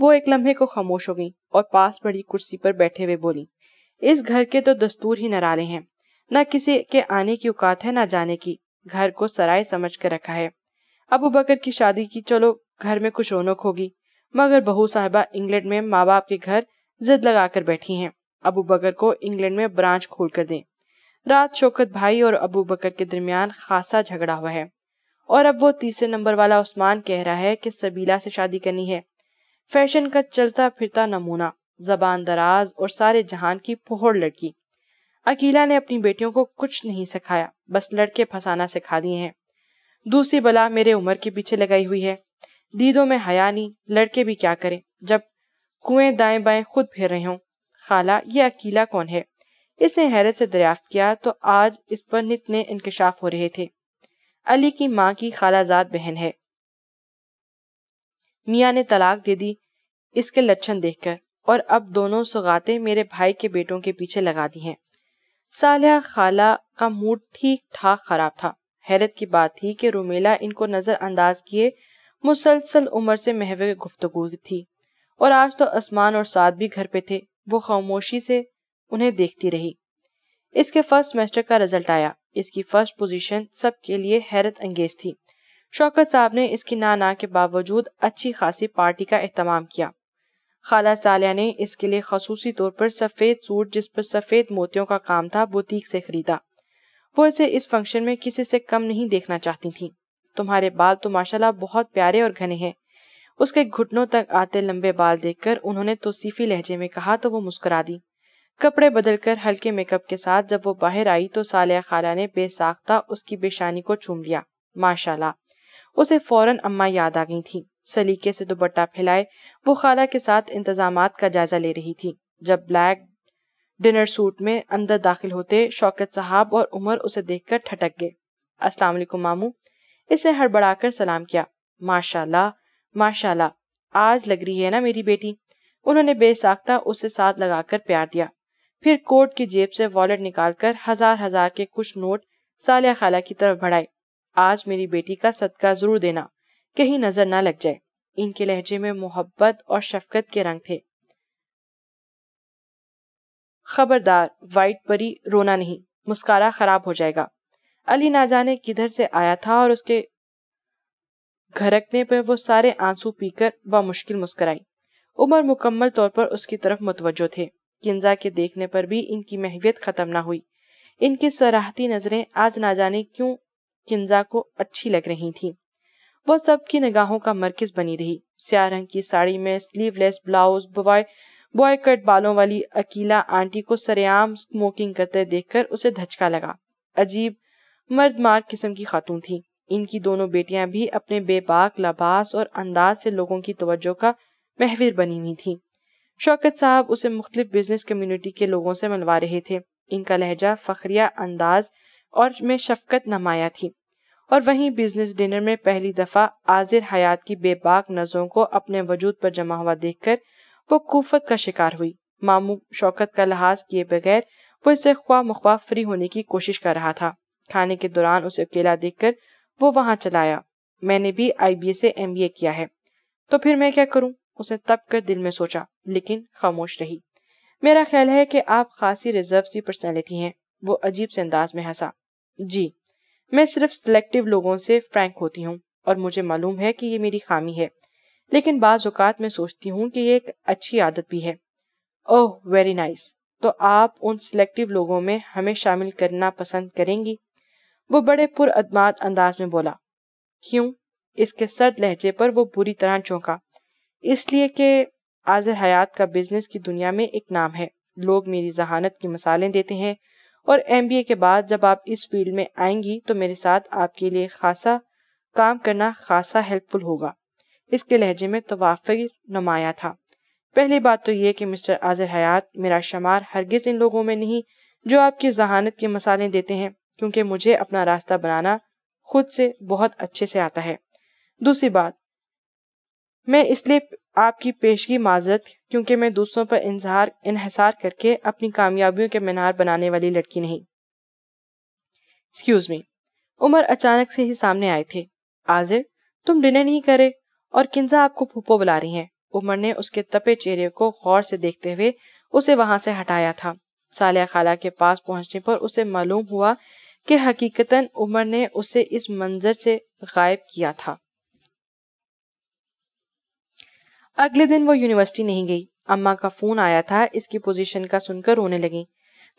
वो एक लम्हे को खामोश हो गई और पास पड़ी कुर्सी पर बैठे हुए बोली इस घर के तो दस्तूर ही नराले हैं न किसी के आने की औकात है न जाने की घर को सराय समझ कर रखा है अबू बकर की शादी की चलो घर में कुछ रौनक होगी मगर बहू साहबा इंग्लैंड में माँ बाप के घर जिद लगाकर बैठी हैं अबू बकर को इंग्लैंड में ब्रांच खोल कर दें रात शौकत भाई और अबू बकर के दरमियान खासा झगड़ा हुआ है और अब वो तीसरे नंबर वाला उस्मान कह रहा है कि सबीला से शादी करनी है फैशन का चलता फिरता नमूना जबान दराज और सारे जहान की पोहड़ लड़की अकीला ने अपनी बेटियों को कुछ नहीं सिखाया बस लड़के फंसाना सिखा दिए हैं दूसरी बला मेरे उम्र के पीछे लगाई हुई है दीदों में हया नहीं लड़के भी क्या करें जब कुएं दाएं बाएं खुद फिर रहे हों खाला ये अकीला कौन है इसने हैरत से दरियाफ्त किया तो आज इस पर नित ने इंकशाफ हो रहे थे अली की माँ की खालाजाद बहन है मियाँ ने तलाक दे दी इसके लक्षण देखकर और अब दोनों सौगातें मेरे भाई के बेटों के पीछे लगा दी हैं सालिया खाला का मूड ठीक ठाक खराब था हैरत की बात थी कि रुमेला इनको नज़रअंदाज किए मुसलसल उम्र से महवे गुफ्तगु थी और आज तो आसमान और साद भी घर पे थे वो खामोशी से उन्हें देखती रही इसके फर्स्ट सेमेस्टर का रिजल्ट आया इसकी फर्स्ट पोजीशन सबके लिए हैरत अंगेज थी शौकत साहब ने इसकी ना ना के बावजूद अच्छी खासी पार्टी का अहतमाम किया खाला सालिया ने इसके लिए खसूसी तौर पर सफ़ेद सूट जिस पर सफ़ेद मोतियों का काम था बुटीक से खरीदा वो इसे इस फंक्शन में किसी से कम नहीं देखना चाहती थी तुम्हारे बाल तो माशाल्लाह बहुत प्यारे और घने हैं उसके घुटनों तक आते लंबे बाल देखकर उन्होंने तोसीफी लहजे में कहा तो वो मुस्करा दी कपड़े बदलकर हल्के मेकअप के साथ जब वो बाहर आई तो सालिया खाला ने बेसाख्ता उसकी बेशानी को चूम लिया माशाल्लाह उसे फौरन अम्मा याद आ गई थी सलीके से दुपट्टा फैलाए वो खाला के साथ इंतजाम का जायजा ले रही थी जब ब्लैक डिनर सूट में अंदर दाखिल होते शौकत साहब और उमर उसे देखकर ठटक गए अस्सलाम वालेकुम मामू हड़बड़ा हड़बड़ाकर सलाम किया माशाल्लाह माशाल्लाह आज लग रही है ना मेरी बेटी उन्होंने बेसाख्ता उसे साथ लगाकर प्यार दिया फिर कोट की जेब से वॉलेट निकालकर हजार हजार के कुछ नोट सालिया खाला की तरफ बढ़ाए आज मेरी बेटी का सदका जरूर देना कहीं नजर ना लग जाए इनके लहजे में मोहब्बत और शफकत के रंग थे खबरदार वाइट परी रोना नहीं मुस्कारा खराब हो जाएगा अली ना जाने किधर से आया था और उसके घरकने पर वो सारे आंसू पीकर मुश्किल मुस्कराई उमर मुकम्मल तौर पर उसकी तरफ मुतवजो थे किंजा के देखने पर भी इनकी महवियत खत्म ना हुई इनकी सराहती नजरें आज ना जाने क्यों किंजा को अच्छी लग रही थीं। वह सबकी निगाहों का मरकज बनी रही स्या रंग की साड़ी में sleeveless blouse boy boy cut बालों वाली अकीला आंटी को सरेआम स्मोकिंग करते देखकर उसे धचका लगा अजीब मर्द मार किस्म की खातून थी इनकी दोनों बेटियां भी अपने बेबाक लबास और अंदाज से लोगों की तवज्जो का महविर बनी हुई थी शौकत साहब उसे मुख्तलिफ बिजनेस कम्युनिटी के लोगों से मिलवा रहे थे इनका लहजा फखरिया अंदाज और में शफकत नमाया थी और वहीं बिजनेस डिनर में पहली दफा आजिर हयात की बेबाक नजरों को अपने वजूद पर जमा हुआ देखकर वो कुफत का शिकार हुई मामू शौकत का लिहाज किए बगैर वो इससे ख्वा मुख्वा फ्री होने की कोशिश कर रहा था खाने के दौरान उसे अकेला देखकर वो वहां चलाया मैंने भी आई से एम किया है तो फिर मैं क्या करूं उसने तब कर दिल में सोचा लेकिन खामोश रही मेरा ख्याल है कि आप खासी रिजर्व सी पर्सनैलिटी हैं वो अजीब से अंदाज में हंसा जी मैं सिर्फ सिलेक्टिव लोगों से फ्रैंक होती हूँ और मुझे मालूम है कि ये मेरी खामी है लेकिन बाज़ात मैं सोचती हूँ कि ये एक अच्छी आदत भी है ओह वेरी नाइस तो आप उन सिलेक्टिव लोगों में हमें शामिल करना पसंद करेंगी वो बड़े पुरअदमात अंदाज में बोला क्यों इसके सर्द लहजे पर वो बुरी तरह चौंका इसलिए कि आजर हयात का बिजनेस की दुनिया में एक नाम है लोग मेरी जहानत की मसालें देते हैं और एम के बाद जब आप इस फील्ड में आएंगी तो मेरे साथ आपके लिए खासा काम करना खासा हेल्पफुल होगा इसके लहजे में तवाफिर नुमाया था पहली बात तो यह कि मिस्टर आजर हयात मेरा शुमार हरगिज इन लोगों में नहीं जो आपकी जहानत के मसाले देते हैं क्योंकि मुझे अपना रास्ता बनाना खुद से बहुत अच्छे से आता है दूसरी बात मैं इसलिए आपकी पेशगी माजत क्योंकि मैं दूसरों पर इंजहार इन्हसार करके अपनी कामयाबियों के मीनार बनाने वाली लड़की नहीं एक्सक्यूज मी उमर अचानक से ही सामने आए थे आजिर तुम डिनर नहीं करे और किंजा आपको फूफो बुला रही हैं उमर ने उसके तपे चेहरे को गौर से देखते हुए उसे वहां से हटाया था सालिया खाला के पास पहुंचने पर उसे मालूम हुआ कि हकीकतन उमर ने उसे इस मंजर से गायब किया था अगले दिन वो यूनिवर्सिटी नहीं गई अम्मा का फोन आया था इसकी पोजीशन का सुनकर रोने लगी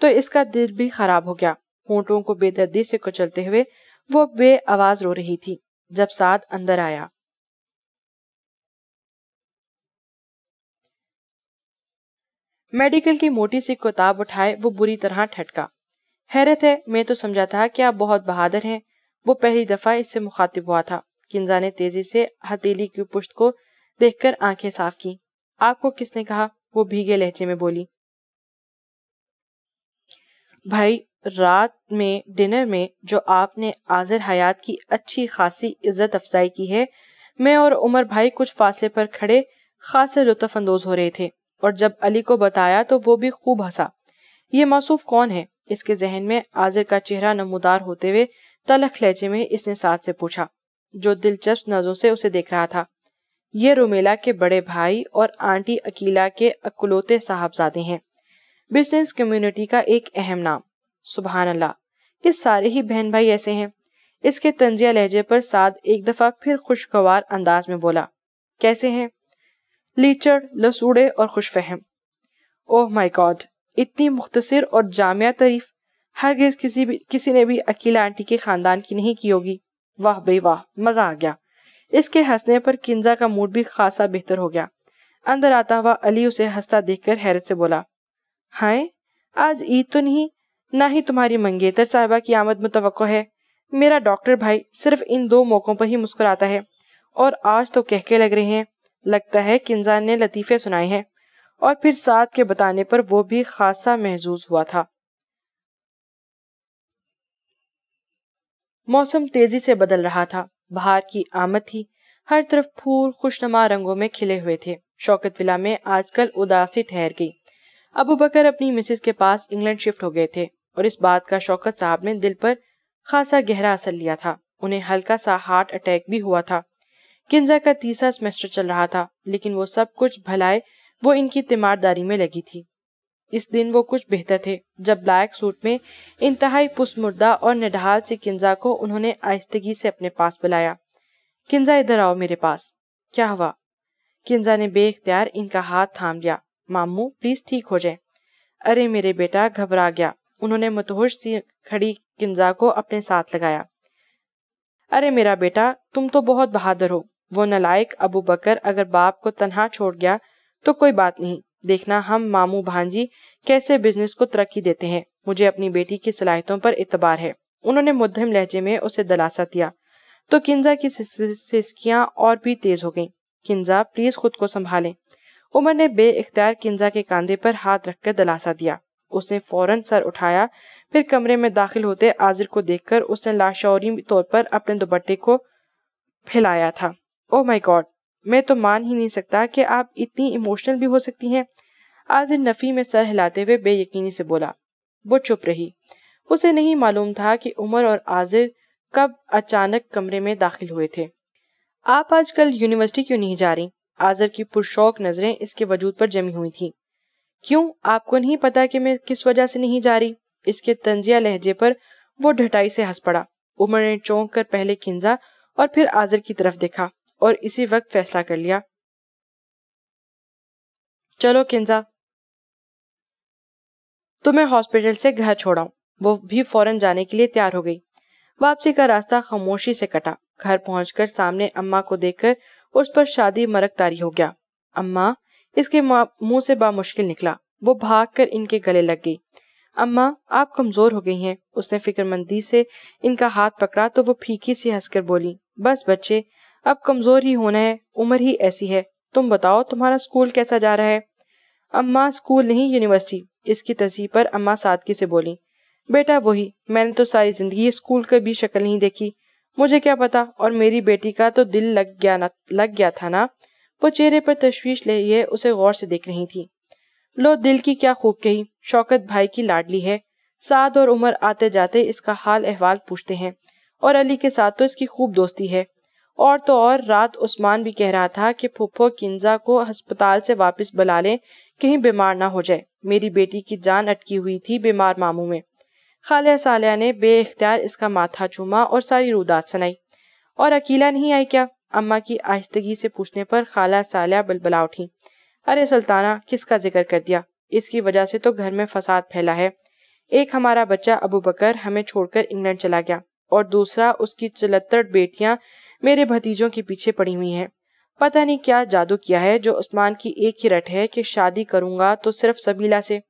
तो इसका दिल भी खराब हो गया होंठों को बेदर्दी से कुचलते हुए वो बे आवाज रो रही थी जब साथ अंदर आया मेडिकल की मोटी सी किताब उठाए वो बुरी तरह ठटका हैरत है मैं तो समझा था कि आप बहुत बहादुर हैं वो पहली दफा इससे मुखातिब हुआ था किंजा ने तेजी से हथेली की पुष्ट को देखकर आंखें साफ की आपको किसने कहा वो भीगे लहजे में बोली भाई रात में डिनर में जो आपने आजर हयात की अच्छी खासी इज्जत अफजाई की है मैं और उमर भाई कुछ फासले पर खड़े खासे अंदोज हो रहे थे और जब अली को बताया तो वो भी खूब हंसा ये मासूफ कौन है इसके जहन में आजिर का चेहरा नमोदार होते हुए तलख लहजे में इसने साथ से पूछा जो दिलचस्प नजरों से उसे देख रहा था ये रोमेला के बड़े भाई और आंटी अकीला के अकलौते साहबजादे हैं बिजनेस कम्युनिटी का एक अहम नाम सुबहान अल्लाह ये सारे ही बहन भाई ऐसे हैं इसके तंजिया लहजे पर साद एक दफ़ा फिर खुशगवार अंदाज में बोला कैसे हैं लीचड़ लसूड़े और खुशफहम ओह माई गॉड इतनी मुख्तसर और जामिया तारीफ हरगिज किसी भी किसी ने भी अकीला आंटी के ख़ानदान की नहीं की होगी वाह बे वाह मज़ा आ गया इसके हंसने पर किंजा का मूड भी खासा बेहतर हो गया अंदर आता हुआ अली उसे हंसता देखकर हैरत से बोला हाय आज ईद तो नहीं ना ही तुम्हारी मंगेतर साहिबा की आमद मुतव है मेरा डॉक्टर भाई सिर्फ इन दो मौक़ों पर ही मुस्कुराता है और आज तो कहके लग रहे हैं लगता है किंजा ने लतीफ़े सुनाए हैं और फिर साथ के बताने पर वो भी खासा महजूज हुआ था मौसम तेजी से बदल रहा था बाहर की आमद थी हर तरफ फूल खुशनुमा रंगों में खिले हुए थे शौकत विला में आजकल उदासी ठहर गई अबू बकर अपनी मिसेस के पास इंग्लैंड शिफ्ट हो गए थे और इस बात का शौकत साहब ने दिल पर खासा गहरा असर लिया था उन्हें हल्का सा हार्ट अटैक भी हुआ था किन्जा का तीसरा सेमेस्टर चल रहा था लेकिन वो सब कुछ भलाए वो इनकी तिमारदारी में लगी थी इस दिन वो कुछ बेहतर थे जब ब्लैक सूट में इंतहाई पुसमुर्दा और निढाल से किंजा को उन्होंने आहिस्तगी से अपने पास बुलाया किंजा इधर आओ मेरे पास क्या हुआ किंजा ने बेख्तियार इनका हाथ थाम लिया मामू प्लीज ठीक हो जाए अरे मेरे बेटा घबरा गया उन्होंने मतहोश सी खड़ी किंजा को अपने साथ लगाया अरे मेरा बेटा तुम तो बहुत बहादुर हो वो नलायक अबू बकर अगर बाप को तनहा छोड़ गया तो कोई बात नहीं देखना हम मामू भांजी कैसे बिजनेस को तरक्की देते हैं मुझे अपनी बेटी की सलाहियतों पर इतबार है उन्होंने मध्यम लहजे में उसे दलासा दिया तो किंजा की सिसकियां और भी तेज हो गईं। किंजा प्लीज खुद को संभालें उमर ने बे इख्तियार किंजा के कांधे पर हाथ रखकर दलासा दिया उसने फौरन सर उठाया फिर कमरे में दाखिल होते आजिर को देखकर उसने लाशौरी तौर पर अपने दुपट्टे को फैलाया था ओ माई गॉड मैं तो मान ही नहीं सकता कि आप इतनी इमोशनल भी हो सकती हैं आजिर नफ़ी में सर हिलाते हुए बेयकीनी से बोला वो चुप रही उसे नहीं मालूम था कि उमर और आजिर कब अचानक कमरे में दाखिल हुए थे आप आजकल यूनिवर्सिटी क्यों नहीं जा रही आजर की पुरशौक नज़रें इसके वजूद पर जमी हुई थीं क्यों आपको नहीं पता कि मैं किस वजह से नहीं जा रही इसके तंजिया लहजे पर वो ढटाई से हंस पड़ा उमर ने चौंक कर पहले खिंजा और फिर आजर की तरफ देखा और इसी वक्त फैसला कर लिया चलो किंजा तुम्हें तो हॉस्पिटल से घर छोड़ाऊं वो भी फौरन जाने के लिए तैयार हो गई वापसी का रास्ता खामोशी से कटा घर पहुंचकर सामने अम्मा को देखकर उस पर शादी मरकतारी हो गया अम्मा इसके मुंह से बामुश्किल निकला वो भागकर इनके गले लग गई अम्मा आप कमजोर हो गई हैं उसने फिक्रमंदी से इनका हाथ पकड़ा तो वो फीकी सी हंसकर बोली बस बच्चे अब कमज़ोर ही होना है उम्र ही ऐसी है तुम बताओ तुम्हारा स्कूल कैसा जा रहा है अम्मा स्कूल नहीं यूनिवर्सिटी इसकी तस्वीर पर अम्मा सादगी से बोली बेटा वही मैंने तो सारी जिंदगी स्कूल की भी शक्ल नहीं देखी मुझे क्या पता और मेरी बेटी का तो दिल लग गया ना लग गया था ना वो चेहरे पर तशवीश ये उसे गौर से देख रही थी लो दिल की क्या खूब कही शौकत भाई की लाडली है साद और उमर आते जाते इसका हाल अहवाल पूछते हैं और अली के साथ तो इसकी खूब दोस्ती है और तो और रात उस्मान भी कह रहा था कि फुप्पो किंजा को अस्पताल से वापस बुला लें कहीं बीमार ना हो जाए मेरी बेटी की जान अटकी हुई थी बीमार मामू में खालिया सालिया ने बेख्तियार इसका माथा चूमा और सारी रुदात सुनाई और अकेला नहीं आई क्या अम्मा की आहिस्तगी से पूछने पर खाला सालिया बलबला उठी अरे सुल्ताना किसका जिक्र कर दिया इसकी वजह से तो घर में फसाद फैला है एक हमारा बच्चा अबू बकर हमें छोड़कर इंग्लैंड चला गया और दूसरा उसकी चलत्तर बेटियां मेरे भतीजों के पीछे पड़ी हुई है पता नहीं क्या जादू किया है जो उस्मान की एक ही रट है कि शादी करूंगा तो सिर्फ सबीला से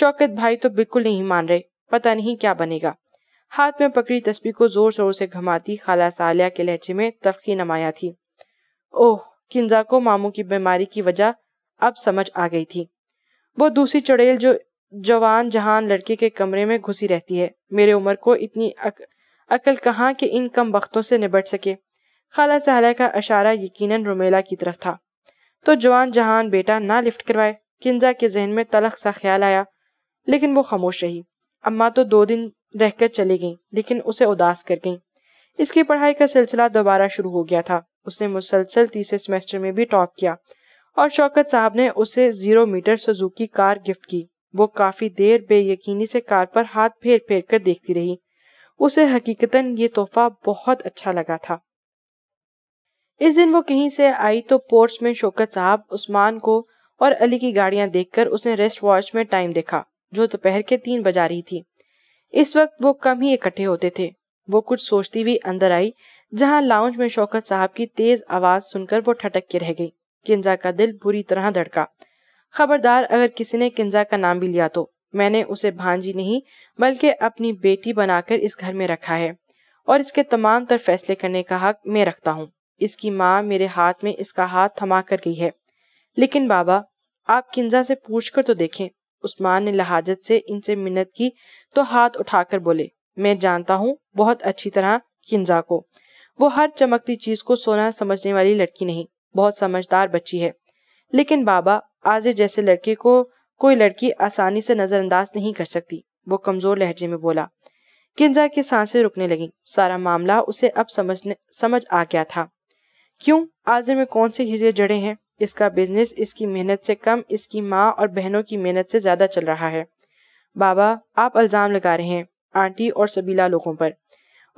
शौकत भाई तो बिल्कुल नहीं मान रहे पता नहीं क्या बनेगा हाथ में पकड़ी तस्वीर को जोर शोर से घमाती खाला सालिया के लहजे में तफकी नमाया थी ओह किंजा को मामू की बीमारी की वजह अब समझ आ गई थी वो दूसरी चुड़ैल जो जवान जहान लड़के के कमरे में घुसी रहती है मेरे उम्र को इतनी अक, अकल कहाँ कि इन कम वक्तों से निबट सके खाला सहला का अशारा यकीनन रुमेला की तरफ था तो जवान जहान बेटा ना लिफ्ट करवाए किंजा के जहन में तलख सा ख्याल आया लेकिन वो खामोश रही अम्मा तो दो दिन रहकर चली गईं लेकिन उसे उदास कर गईं इसकी पढ़ाई का सिलसिला दोबारा शुरू हो गया था उसने मुसलसल तीसरे सेमेस्टर में भी टॉप किया और शौकत साहब ने उसे zero metre Suzuki car gift की वो काफी देर बेयकीनी से कार पर हाथ फेर फेर कर देखती रही उसे हकीकता ये तोहफा बहुत अच्छा लगा था इस दिन वो कहीं से आई तो पोर्च में शोकत साहब उस्मान को और अली की गाड़ियां देखकर उसने रेस्ट वॉच में टाइम देखा जो दोपहर के तीन बजा रही थी इस वक्त वो कम ही इकट्ठे होते थे वो कुछ सोचती हुई अंदर आई जहां लाउंज में शौकत साहब की तेज आवाज सुनकर वो ठटक के रह गई किंजा का दिल बुरी तरह धड़का खबरदार अगर किसी ने किंजा का नाम भी लिया तो मैंने उसे भांजी नहीं बल्कि अपनी बेटी बनाकर इस घर में रखा है और इसके तमाम तर फैसले करने का हक मैं रखता हूँ इसकी माँ मेरे हाथ में इसका हाथ थमा कर गई है लेकिन बाबा आप किंजा से पूछ कर तो देखें उस्मान ने लहाजत से इनसे मिन्नत की तो हाथ उठाकर बोले मैं जानता हूँ बहुत अच्छी तरह किंजा को वो हर चमकती चीज को सोना समझने वाली लड़की नहीं बहुत समझदार बच्ची है लेकिन बाबा आजे जैसे लड़के को कोई लड़की आसानी से नजरअंदाज नहीं कर सकती वो कमजोर लहजे में बोला किंजा की सांसें रुकने लगी सारा मामला उसे अब समझने समझ आ गया था क्यों आजिर में कौन से हीरे जड़े हैं इसका बिजनेस इसकी मेहनत से कम इसकी माँ और बहनों की मेहनत से ज्यादा चल रहा है बाबा आप अल्जाम लगा रहे हैं आंटी और सबीला लोगों पर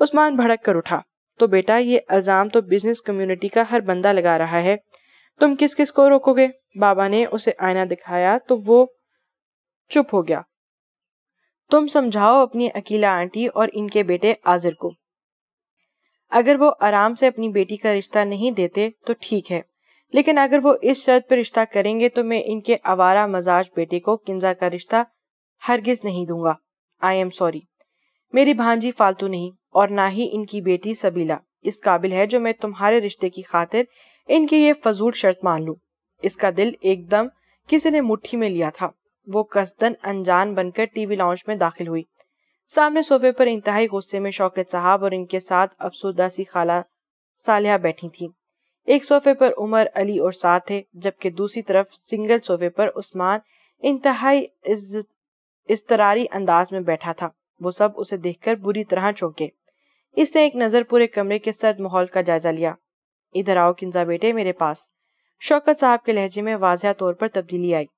उस्मान भड़क कर उठा तो बेटा ये अल्जाम तो बिजनेस कम्युनिटी का हर बंदा लगा रहा है तुम किस किस को रोकोगे बाबा ने उसे आईना दिखाया तो वो चुप हो गया तुम समझाओ अपनी अकीला आंटी और इनके बेटे आजिर को अगर वो आराम से अपनी बेटी का रिश्ता नहीं देते तो ठीक है लेकिन अगर वो इस शर्त पर रिश्ता करेंगे तो मैं इनके आवारा मजाज बेटे को किंजा का रिश्ता हरगिज नहीं दूंगा आई एम सॉरी मेरी भांजी फालतू नहीं और ना ही इनकी बेटी सबीला इस काबिल है जो मैं तुम्हारे रिश्ते की खातिर इनकी ये फजूल शर्त मान लू इसका दिल एकदम किसी ने मुठ्ठी में लिया था वो कसदन अनजान बनकर टीवी लॉन्च में दाखिल हुई सामने सोफे पर इंतहाई गुस्से में शौकत साहब और इनके साथ अफसुदा सी खाला सालिया बैठी थी एक सोफे पर उमर अली और साथ थे जबकि दूसरी तरफ सिंगल सोफे पर उस्मान इंतहाई इसतरारी अंदाज में बैठा था वो सब उसे देखकर बुरी तरह चौंके इससे एक नज़र पूरे कमरे के सर्द माहौल का जायजा लिया इधर आओ किंजा बेटे मेरे पास शौकत साहब के लहजे में वाजह तौर पर तब्दीली आई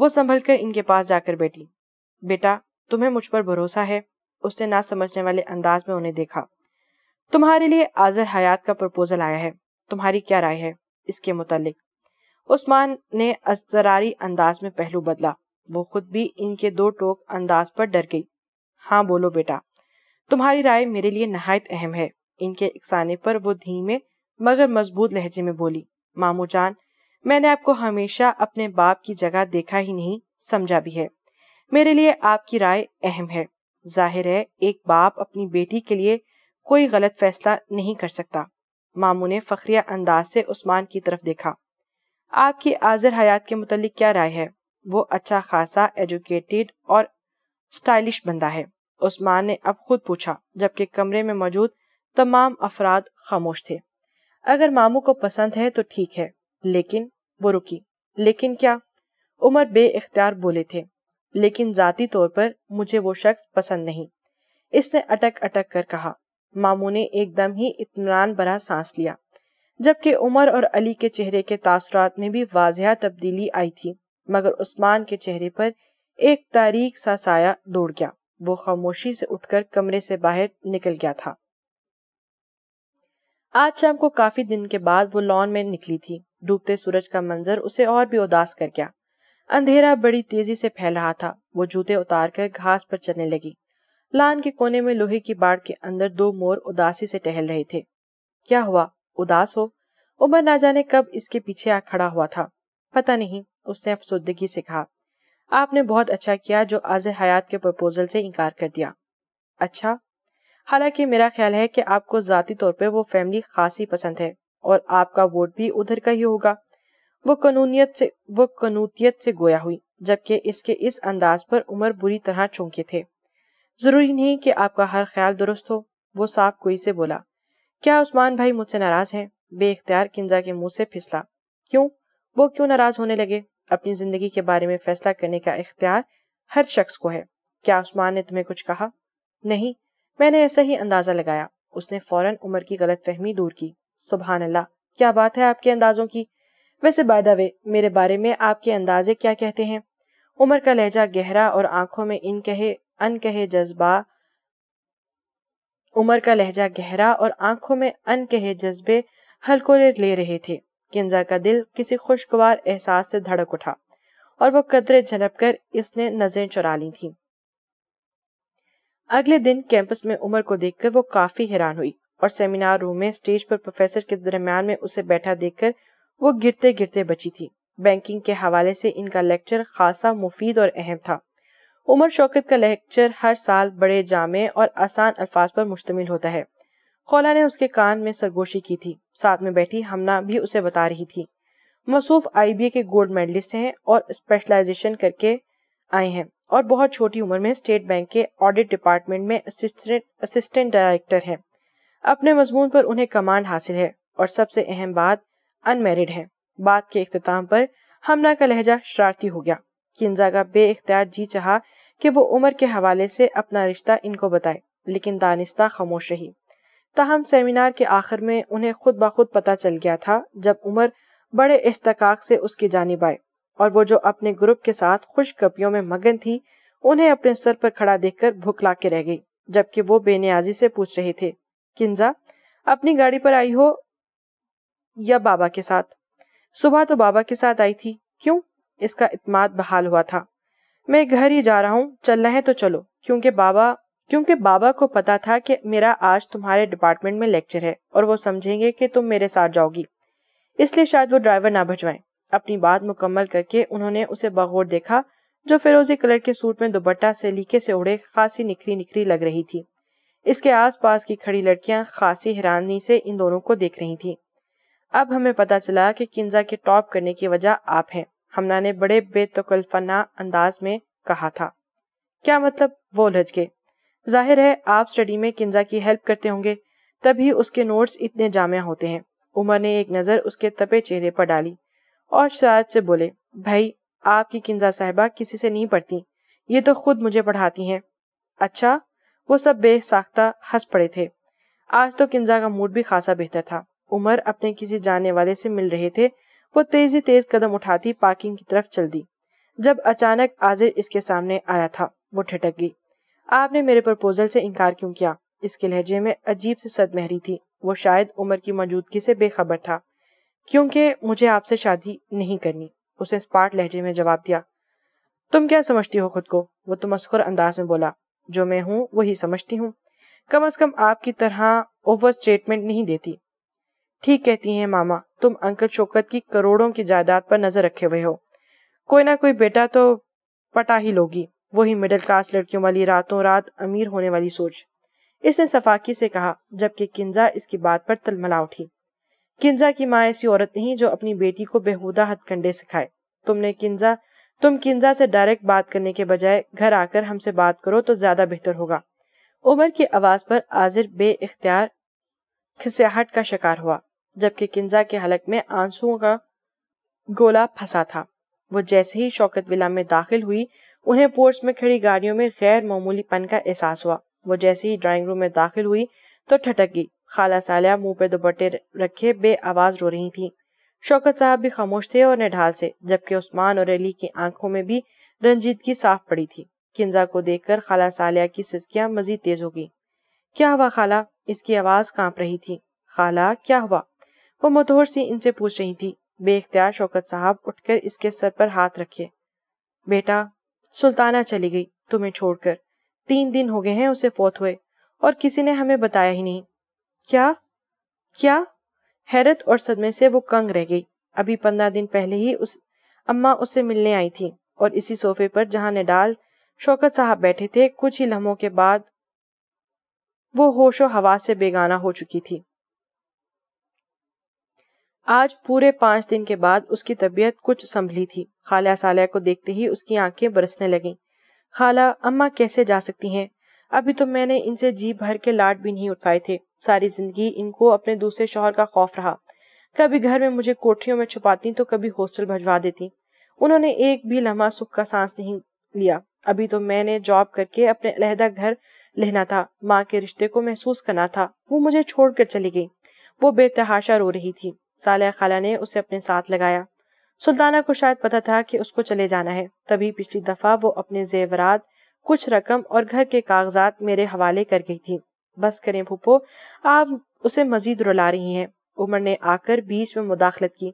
वो संभल कर इनके पास जाकर बैठी बेटा तुम्हें मुझ पर भरोसा है उसने ना समझने वाले अंदाज में उन्हें देखा तुम्हारे लिए आजर हयात का प्रपोजल आया है तुम्हारी क्या राय है इसके मुतालिक उस्मान ने अजरारी अंदाज में पहलू बदला वो खुद भी इनके दो टोक अंदाज पर डर गई हाँ बोलो बेटा तुम्हारी राय मेरे लिए नहायत अहम है इनके इकसाने पर वो धीमे मगर मजबूत लहजे में बोली मामू जान मैंने आपको हमेशा अपने बाप की जगह देखा ही नहीं समझा भी है मेरे लिए आपकी राय अहम है जाहिर है एक बाप अपनी बेटी के लिए कोई गलत फैसला नहीं कर सकता मामू ने फखरिया अंदाज से उस्मान की तरफ देखा आपकी आजर हयात के मुतालिक क्या राय है वो अच्छा खासा एजुकेटेड और स्टाइलिश बंदा है उस्मान ने अब खुद पूछा जबकि कमरे में मौजूद तमाम अफराद खामोश थे अगर मामू को पसंद है तो ठीक है लेकिन वो रुकी लेकिन क्या उमर बे बोले थे लेकिन जाती तौर पर मुझे वो शख्स पसंद नहीं इसने अटक अटक कर कहा मामू ने एकदम ही इतमान भरा सांस लिया जबकि उमर और अली के चेहरे के तासरात में भी वाजिया तब्दीली आई थी मगर उस्मान के चेहरे पर एक तारीख सा साया दौड़ गया वो खामोशी से उठकर कमरे से बाहर निकल गया था आज शाम को काफी दिन के बाद वो लॉन में निकली थी डूबते सूरज का मंजर उसे और भी उदास कर गया अंधेरा बड़ी तेजी से फैल रहा था वो जूते उतार कर घास पर चलने लगी लान के कोने में लोहे की बाड़ के अंदर दो मोर उदासी से टहल रहे थे क्या हुआ उदास हो उमर ना जाने कब इसके पीछे आ खड़ा हुआ था पता नहीं उसने अफसुदगी से कहा आपने बहुत अच्छा किया जो आज हयात के प्रपोजल से इनकार कर दिया अच्छा हालांकि मेरा ख्याल है कि आपको जाती तौर पर वो फैमिली खासी पसंद है और आपका वोट भी उधर का ही होगा वो कनूनीत से वो कनूतियत से गोया हुई जबकि इसके इस अंदाज पर उमर बुरी तरह चौंके थे जरूरी नहीं कि आपका हर ख्याल दुरुस्त हो वो साफ कोई से बोला क्या उस्मान भाई मुझसे नाराज हैं बेख्तियार किंजा के मुंह से फिसला क्यों वो क्यों नाराज होने लगे अपनी जिंदगी के बारे में फैसला करने का इख्तियार हर शख्स को है क्या उस्मान ने तुम्हें कुछ कहा नहीं मैंने ऐसा ही अंदाजा लगाया उसने फौरन उमर की गलतफहमी दूर की सुबह अल्लाह क्या बात है आपके अंदाजों की वैसे बाय द वे मेरे बारे में आपके अंदाजे क्या कहते हैं उमर का लहजा गहरा और आंखों में इन कहे अन कहे जज्बा उमर का लहजा गहरा और आंखों में अन कहे जज्बे हल्कोले ले रहे थे किंजा का दिल किसी खुशगवार एहसास से धड़क उठा और वो कदरे झलप कर उसने नजरें चुरा ली थी अगले दिन कैंपस में उमर को देखकर वो काफी हैरान हुई और सेमिनार रूम में स्टेज पर प्रोफेसर के दरम्यान में उसे बैठा देखकर वो गिरते गिरते बची थी बैंकिंग के हवाले से इनका लेक्चर खासा मुफीद और अहम था उमर शौकत का लेक्चर हर साल बड़े जामे और आसान अल्फाज पर मुश्तमिल होता है खोला ने उसके कान में सरगोशी की थी साथ में बैठी हमना भी उसे बता रही थी मसूफ आई बी ए के गोल्ड मेडलिस्ट हैं और स्पेशलाइजेशन करके आए हैं और बहुत छोटी उम्र में स्टेट बैंक के ऑडिट डिपार्टमेंट में असिस्टेंट डायरेक्टर हैं अपने मजमून पर उन्हें कमांड हासिल है और सबसे अहम बात अनमेरिड है बात के अख्ताम पर हमना का लहजा शरारती हो गया किन्जा का बे इख्तियार जी चाह कि वो उम्र के हवाले से अपना रिश्ता इनको बताए लेकिन दानिस्ता खामोश रही तहम सेमिनार के आखिर में उन्हें खुद ब खुद पता चल गया था जब उमर बड़े इस्तक से उसकी जानब आए और वो जो अपने ग्रुप के साथ खुश कपियों में मगन थी उन्हें अपने सर पर खड़ा देखकर भुकला के रह गई जबकि वो बेनियाजी से पूछ रहे थे किन्जा अपनी गाड़ी पर आई हो या बाबा के साथ सुबह तो बाबा के साथ आई थी क्यों इसका इतमाद बहाल हुआ था मैं घर ही जा रहा हूँ चलना है तो चलो क्योंकि बाबा क्योंकि बाबा को पता था कि मेरा आज तुम्हारे डिपार्टमेंट में लेक्चर है और वो समझेंगे कि तुम मेरे साथ जाओगी इसलिए शायद वो ड्राइवर ना भजवाए अपनी बात मुकम्मल करके उन्होंने उसे बगौर देखा जो फिरोजी कलर के सूट में दुपट्टा से लीके से उड़े खासी निखरी निखरी लग रही थी इसके आसपास की खड़ी लड़कियां खासी हैरानी से इन दोनों को देख रही थीं। अब हमें पता चला कि किंजा के टॉप करने की वजह आप हैं हमना ने बड़े बेतकल्फना अंदाज में कहा था क्या मतलब वो उलझ गए जाहिर है आप स्टडी में किंजा की हेल्प करते होंगे तभी उसके नोट्स इतने जामे होते हैं उमर ने एक नज़र उसके तपे चेहरे पर डाली और शायद से बोले भाई आपकी किंजा साहबा किसी से नहीं पढ़ती ये तो खुद मुझे पढ़ाती हैं अच्छा वो सब बेसाख्ता हंस पड़े थे आज तो किन्जा का मूड भी खासा बेहतर था उमर अपने किसी जाने वाले से मिल रहे थे वो तेजी तेज कदम उठाती पार्किंग की तरफ चल दी जब अचानक आजिर इसके सामने आया था वो ठिटक गई आपने मेरे प्रपोजल से इनकार क्यों किया इसके लहजे में अजीब सी सदमहरी थी वो शायद उमर की मौजूदगी से बेखबर था क्योंकि मुझे आपसे शादी नहीं करनी उसने स्पार्ट लहजे में जवाब दिया तुम क्या समझती हो खुद को वो तमस्खुर अंदाज में बोला जो मैं हूँ वही समझती हूँ कम अज कम आपकी तरह ओवर स्टेटमेंट नहीं देती ठीक कहती हैं मामा तुम अंकल शोकत की करोड़ों की जायदाद पर नजर रखे हुए हो कोई ना कोई बेटा तो पटा ही लोगी वही मिडिल क्लास लड़कियों वाली रातों रात अमीर होने वाली सोच इसने सफाकी से कहा जबकि किंजा इसकी बात पर तलमला उठी किंजा की माँ ऐसी औरत नहीं जो अपनी बेटी को बेहुदा हथकंडे सिखाए तुमने किंजा तुम किंजा से डायरेक्ट बात करने के बजाय घर आकर हमसे बात करो तो ज्यादा बेहतर होगा उमर की आवाज पर आजिर बे इख्तियार खिसियाहट का शिकार हुआ जबकि किंजा के हलक में आंसुओं का गोला फंसा था वो जैसे ही शौकत विला में दाखिल हुई उन्हें पोर्च में खड़ी गाड़ियों में गैर मामूलीपन का एहसास हुआ वो जैसे ही ड्राइंग रूम में दाखिल हुई तो ठटक गई खाला सालिया मुंह पे दुपट्टे रखे बे आवाज रो रही थी शौकत साहब भी खामोश थे और निढाल से जबकि उस्मान और अली की आंखों में भी रंजीत की साफ पड़ी थी किंजा को देखकर खाला सालिया की सिस्कियां मजीद तेज हो गई क्या हुआ खाला इसकी आवाज कांप रही थी खाला क्या हुआ वो मधोर सी इनसे पूछ रही थी बेख्तियार शौकत साहब उठकर इसके सर पर हाथ रखे बेटा सुल्ताना चली गई तुम्हें छोड़कर तीन दिन हो गए हैं उसे फोत हुए और किसी ने हमें बताया ही नहीं क्या क्या हैरत और सदमे से वो कंग रह गई अभी पंद्रह दिन पहले ही उस अम्मा उससे मिलने आई थी और इसी सोफे पर जहां नडाल शौकत साहब बैठे थे कुछ ही लम्हों के बाद वो होशो हवा से बेगाना हो चुकी थी आज पूरे पांच दिन के बाद उसकी तबीयत कुछ संभली थी खाला सालिया को देखते ही उसकी आंखें बरसने लगीं खाला अम्मा कैसे जा सकती हैं अभी तो मैंने इनसे जी भर के लाड भी नहीं उठवाए थे सारी जिंदगी इनको अपने दूसरे शोहर का खौफ रहा कभी घर में मुझे कोठियों में छुपाती तो कभी हॉस्टल भजवा देती उन्होंने एक भी लम्हा सुख का सांस नहीं लिया अभी तो मैंने जॉब करके अपने अलहदा घर लेना था माँ के रिश्ते को महसूस करना था वो मुझे छोड़कर चली गई वो बेतहाशा रो रही थी साल खाला ने उसे अपने साथ लगाया सुल्ताना को शायद पता था कि उसको चले जाना है तभी पिछली दफा वो अपने जेवरात कुछ रकम और घर के कागजात मेरे हवाले कर गई थी बस करें भूपो आप उसे मजीद रुला रही हैं उमर ने आकर बीच में मुदाखलत की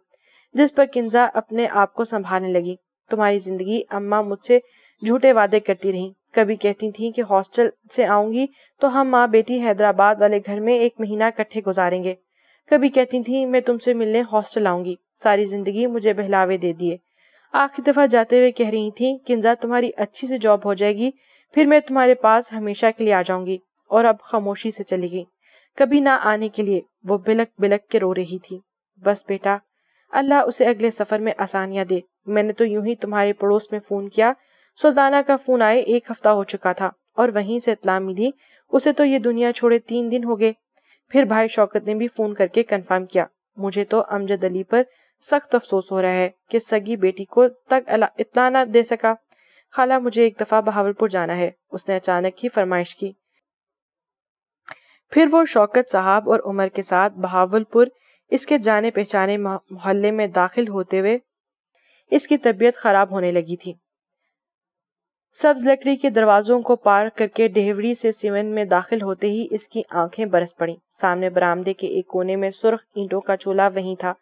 जिस पर किंजा अपने आप को संभालने लगी तुम्हारी जिंदगी अम्मा मुझसे झूठे वादे करती रहीं कभी कहती थीं कि हॉस्टल से आऊंगी तो हम माँ बेटी हैदराबाद वाले घर में एक महीना इकट्ठे गुजारेंगे कभी कहती थी मैं तुमसे मिलने हॉस्टल आऊंगी सारी जिंदगी मुझे बहलावे दे दिए आखिरी दफा जाते हुए कह रही थी किंजा तुम्हारी अच्छी से जॉब हो जाएगी फिर मैं तुम्हारे पास हमेशा के लिए आ जाऊंगी और अब खामोशी से चली गई कभी ना आने के लिए वो बिलक बिलक के रो रही थी बस बेटा अल्लाह उसे अगले सफर में आसानियां दे मैंने तो यूं ही तुम्हारे पड़ोस में फोन किया सुल्ताना का फोन आए एक हफ्ता हो चुका था और वहीं से इतला मिली उसे तो ये दुनिया छोड़े तीन दिन हो गए फिर भाई शौकत ने भी फोन करके कंफर्म किया मुझे तो अमजद अली पर सख्त अफसोस हो रहा है कि सगी बेटी को तक इतना ना दे सका खाला मुझे एक दफ़ा बहावलपुर जाना है उसने अचानक ही फरमाइश की फिर वो शौकत साहब और उमर के साथ बहावलपुर इसके जाने पहचाने मोहल्ले में दाखिल होते हुए इसकी तबीयत खराब होने लगी थी सब्ज लकड़ी के दरवाजों को पार करके डेहवरी से सीमेंट में दाखिल होते ही इसकी आंखें बरस पड़ी सामने बरामदे के एक कोने में सुर्ख ईंटों का चूल्हा वहीं था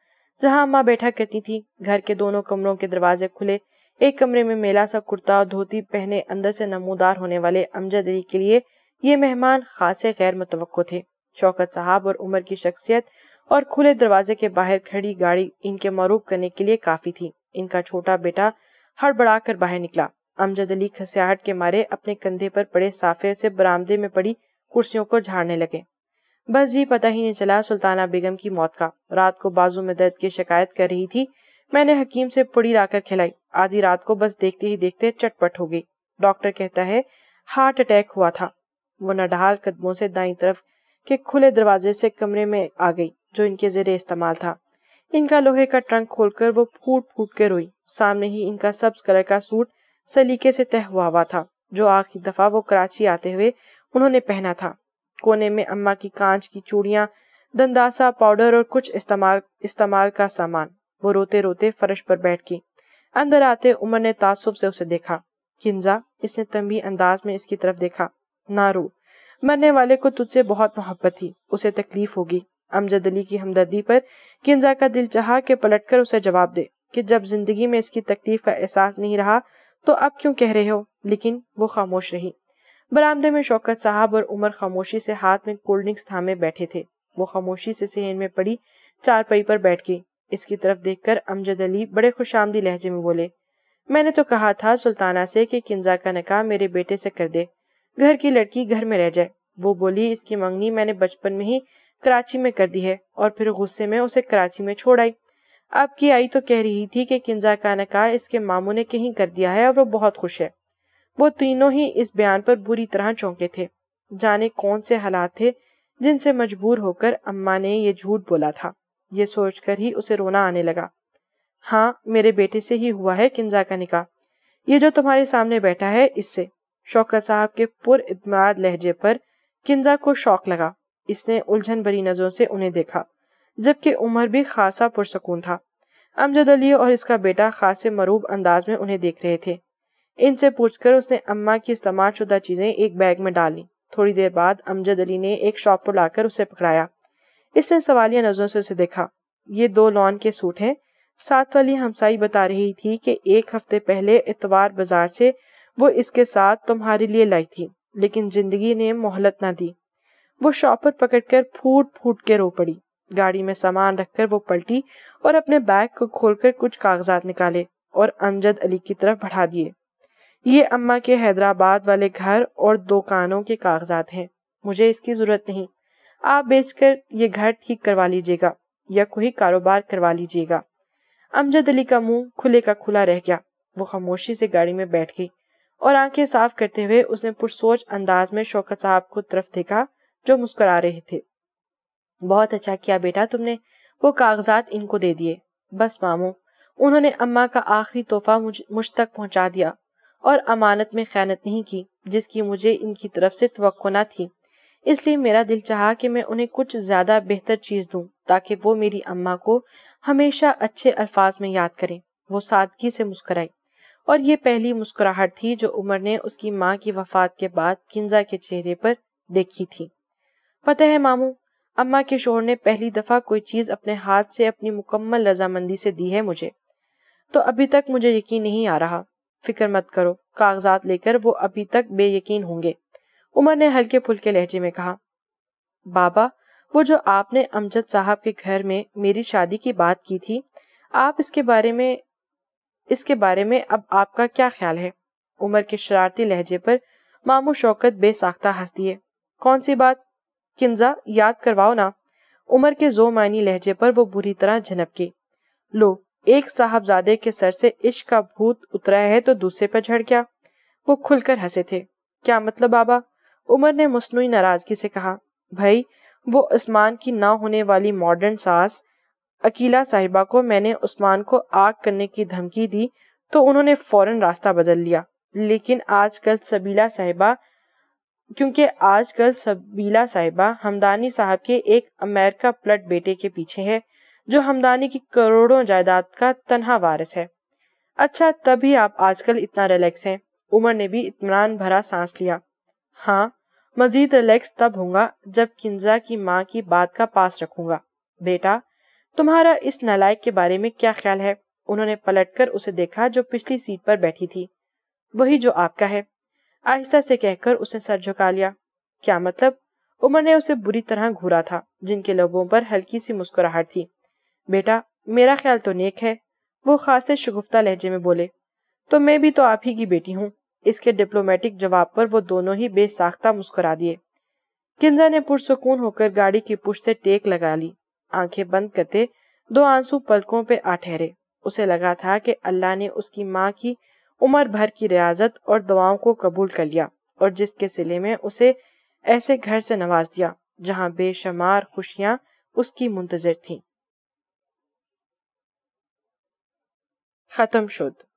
जहां अम्मा बैठा करती थी घर के दोनों कमरों के दरवाजे खुले एक कमरे में मेला सा कुर्ता और धोती पहने अंदर से नमोदार होने वाले अमजद अली के लिए ये मेहमान खासे गैर मुतव थे शौकत साहब और उमर की शख्सियत और खुले दरवाजे के बाहर खड़ी गाड़ी इनके मरूब करने के लिए काफी थी इनका छोटा बेटा हड़बड़ा कर बाहर निकला अमजद अली खसियाहट के मारे अपने कंधे पर पड़े साफे से बरामदे में पड़ी कुर्सियों को झाड़ने लगे बस जी पता ही नहीं चला सुल्ताना बेगम की मौत का रात को बाजू में दर्द की शिकायत कर रही थी मैंने हकीम से पुड़ी लाकर खिलाई आधी रात को बस देखते ही देखते चटपट हो गई डॉक्टर कहता है हार्ट अटैक हुआ था वो नडाल कदमों से दाई तरफ के खुले दरवाजे से कमरे में आ गई जो इनके जेरे इस्तेमाल था इनका लोहे का ट्रंक खोलकर वो फूट फूट के रोई सामने ही इनका सब्ज कलर का सूट सलीके से तय हुआ हुआ था जो आखिरी दफा वो कराची आते हुए उन्होंने पहना था कोने में अम्मा की कांच की चूड़ियां दंदासा पाउडर और कुछ इस्तेमाल इस्तेमाल का सामान वो रोते रोते फर्श पर बैठ गई अंदर आते उमर ने तासुब से उसे देखा किंजा इसने तंबी अंदाज में इसकी तरफ देखा ना रो मरने वाले को तुझसे बहुत मोहब्बत थी उसे तकलीफ होगी अमजद अली की हमदर्दी पर किंजा का दिल चाहा कि पलटकर उसे जवाब दे कि जब जिंदगी में इसकी तकलीफ का एहसास नहीं रहा तो आप क्यों कह रहे हो लेकिन वो खामोश रही बरामदे में शौकत साहब और उमर खामोशी से हाथ में कोल्ड ड्रिंक्स थामे बैठे थे वो खामोशी से सेहन में पड़ी चारपाई पर बैठ गई इसकी तरफ देखकर अमजद अली बड़े खुशामदी लहजे में बोले मैंने तो कहा था सुल्ताना से कि किंजा का निकाह मेरे बेटे से कर दे घर की लड़की घर में रह जाए वो बोली इसकी मंगनी मैंने बचपन में ही कराची में कर दी है और फिर गुस्से में उसे कराची में छोड़ आई अब की आई तो कह रही थी कि किंजा का निकाह इसके मामू ने कहीं कर दिया है और वो बहुत खुश है वो तीनों ही इस बयान पर बुरी तरह चौंके थे जाने कौन से हालात थे जिनसे मजबूर होकर अम्मा ने ये झूठ बोला था ये सोचकर ही उसे रोना आने लगा हाँ मेरे बेटे से ही हुआ है किंजा का निकाह ये जो तुम्हारे सामने बैठा है इससे शौकत साहब के पुर इतमाद लहजे पर किंजा को शौक लगा इसने उलझन भरी नजरों से उन्हें देखा जबकि उमर भी खासा पुरसकून था अमजद अली और इसका बेटा खासे मरूब अंदाज में उन्हें देख रहे थे इनसे पूछकर उसने अम्मा की इस्तेमाल शुदा चीजें एक बैग में डाली थोड़ी देर बाद अमजद अली ने एक शॉप पर लाकर उसे पकड़ाया इसने सवालिया नजरों से उसे देखा ये दो लॉन के सूट हैं साथ वाली हमसाई बता रही थी कि एक हफ्ते पहले इतवार बाजार से वो इसके साथ तुम्हारे लिए लाई थी लेकिन जिंदगी ने मोहलत ना दी वो शॉपर पकड़कर फूट फूट के रो पड़ी गाड़ी में सामान रखकर वो पलटी और अपने बैग को खोलकर कुछ कागजात निकाले और अमजद अली की तरफ बढ़ा दिए ये अम्मा के हैदराबाद वाले घर और दुकानों के कागजात हैं मुझे इसकी जरूरत नहीं आप बेचकर ये घर ठीक करवा लीजिएगा या कोई कारोबार करवा लीजिएगा अमजद अली का मुंह खुले का खुला रह गया वो खामोशी से गाड़ी में बैठ गई और आंखें साफ करते हुए उसने पुरसोच अंदाज में शौकत साहब को तरफ देखा जो मुस्कुरा रहे थे बहुत अच्छा किया बेटा तुमने वो कागजात इनको दे दिए बस मामू उन्होंने अम्मा का आखिरी तोहफा मुझ मुझ तक पहुंचा दिया और अमानत में खयानत नहीं की जिसकी मुझे इनकी तरफ से तो ना थी इसलिए मेरा दिल चाह कि मैं उन्हें कुछ ज्यादा बेहतर चीज दूं ताकि वो मेरी अम्मा को हमेशा अच्छे अल्फाज में याद करें वो सादगी से मुस्कराई और ये पहली मुस्कुराहट थी जो उमर ने उसकी माँ की वफात के बाद किंजा के चेहरे पर देखी थी पता है मामू अम्मा के शोहर ने पहली दफ़ा कोई चीज़ अपने हाथ से अपनी मुकम्मल रजामंदी से दी है मुझे तो अभी तक मुझे यकीन नहीं आ रहा फिक्र मत करो कागजात लेकर वो अभी तक बेयकीन होंगे उमर ने हल्के फुल्के लहजे में कहा बाबा वो जो आपने अमजद साहब के घर में मेरी शादी की बात की थी आप इसके बारे में इसके बारे में अब आपका क्या ख्याल है उमर के शरारती लहजे पर मामू शौकत बेसाख्ता हंस दिए कौन सी बात किंजा याद करवाओ ना उमर के जो मानी लहजे पर वो बुरी तरह झनप झनपकी लो एक साहबजादे के सर से इश्क का भूत उतरा है तो दूसरे पर झड़ गया वो खुलकर हंसे थे क्या मतलब बाबा उमर ने मसनू नाराजगी से कहा भाई वो उस्मान की ना होने वाली मॉडर्न सास अकीला साहिबा को मैंने उस्मान को आग करने की धमकी दी तो उन्होंने फौरन रास्ता बदल लिया लेकिन आजकल सबीला साहिबा क्योंकि आजकल सबीला साहिबा हमदानी साहब के एक अमेरिका प्लट बेटे के पीछे है जो हमदानी की करोड़ों जायदाद का तनहा वारिस है अच्छा तभी आप आजकल इतना रिलैक्स हैं उमर ने भी इतमान भरा सांस लिया हाँ मजीद रिलैक्स तब होगा जब किंजा की माँ की बात का पास रखूंगा बेटा तुम्हारा इस नलायक के बारे में क्या ख्याल है उन्होंने पलटकर उसे देखा जो पिछली सीट पर बैठी थी वही जो आपका है आहिस्ता से कहकर उसने सर झुका लिया क्या मतलब उमर ने उसे बुरी तरह घूरा था जिनके लबों पर हल्की सी मुस्कुराहट थी बेटा मेरा ख्याल तो नेक है वो खास से शगुफ्ता लहजे में बोले तो मैं भी तो आप ही की बेटी हूँ इसके डिप्लोमेटिक जवाब पर वो दोनों ही बेसाख्ता मुस्कुरा दिए किंजा ने पुरसकून होकर गाड़ी की पुश से टेक लगा ली आंखें बंद करते दो आंसू पलकों पे आ ठहरे उसे लगा था कि अल्लाह ने उसकी माँ की उम्र भर की रियाजत और दुआओं को कबूल कर लिया और जिसके सिले में उसे ऐसे घर से नवाज दिया जहां बेशुमार खुशियां उसकी मुंतजर थीं खत्म शुद्ध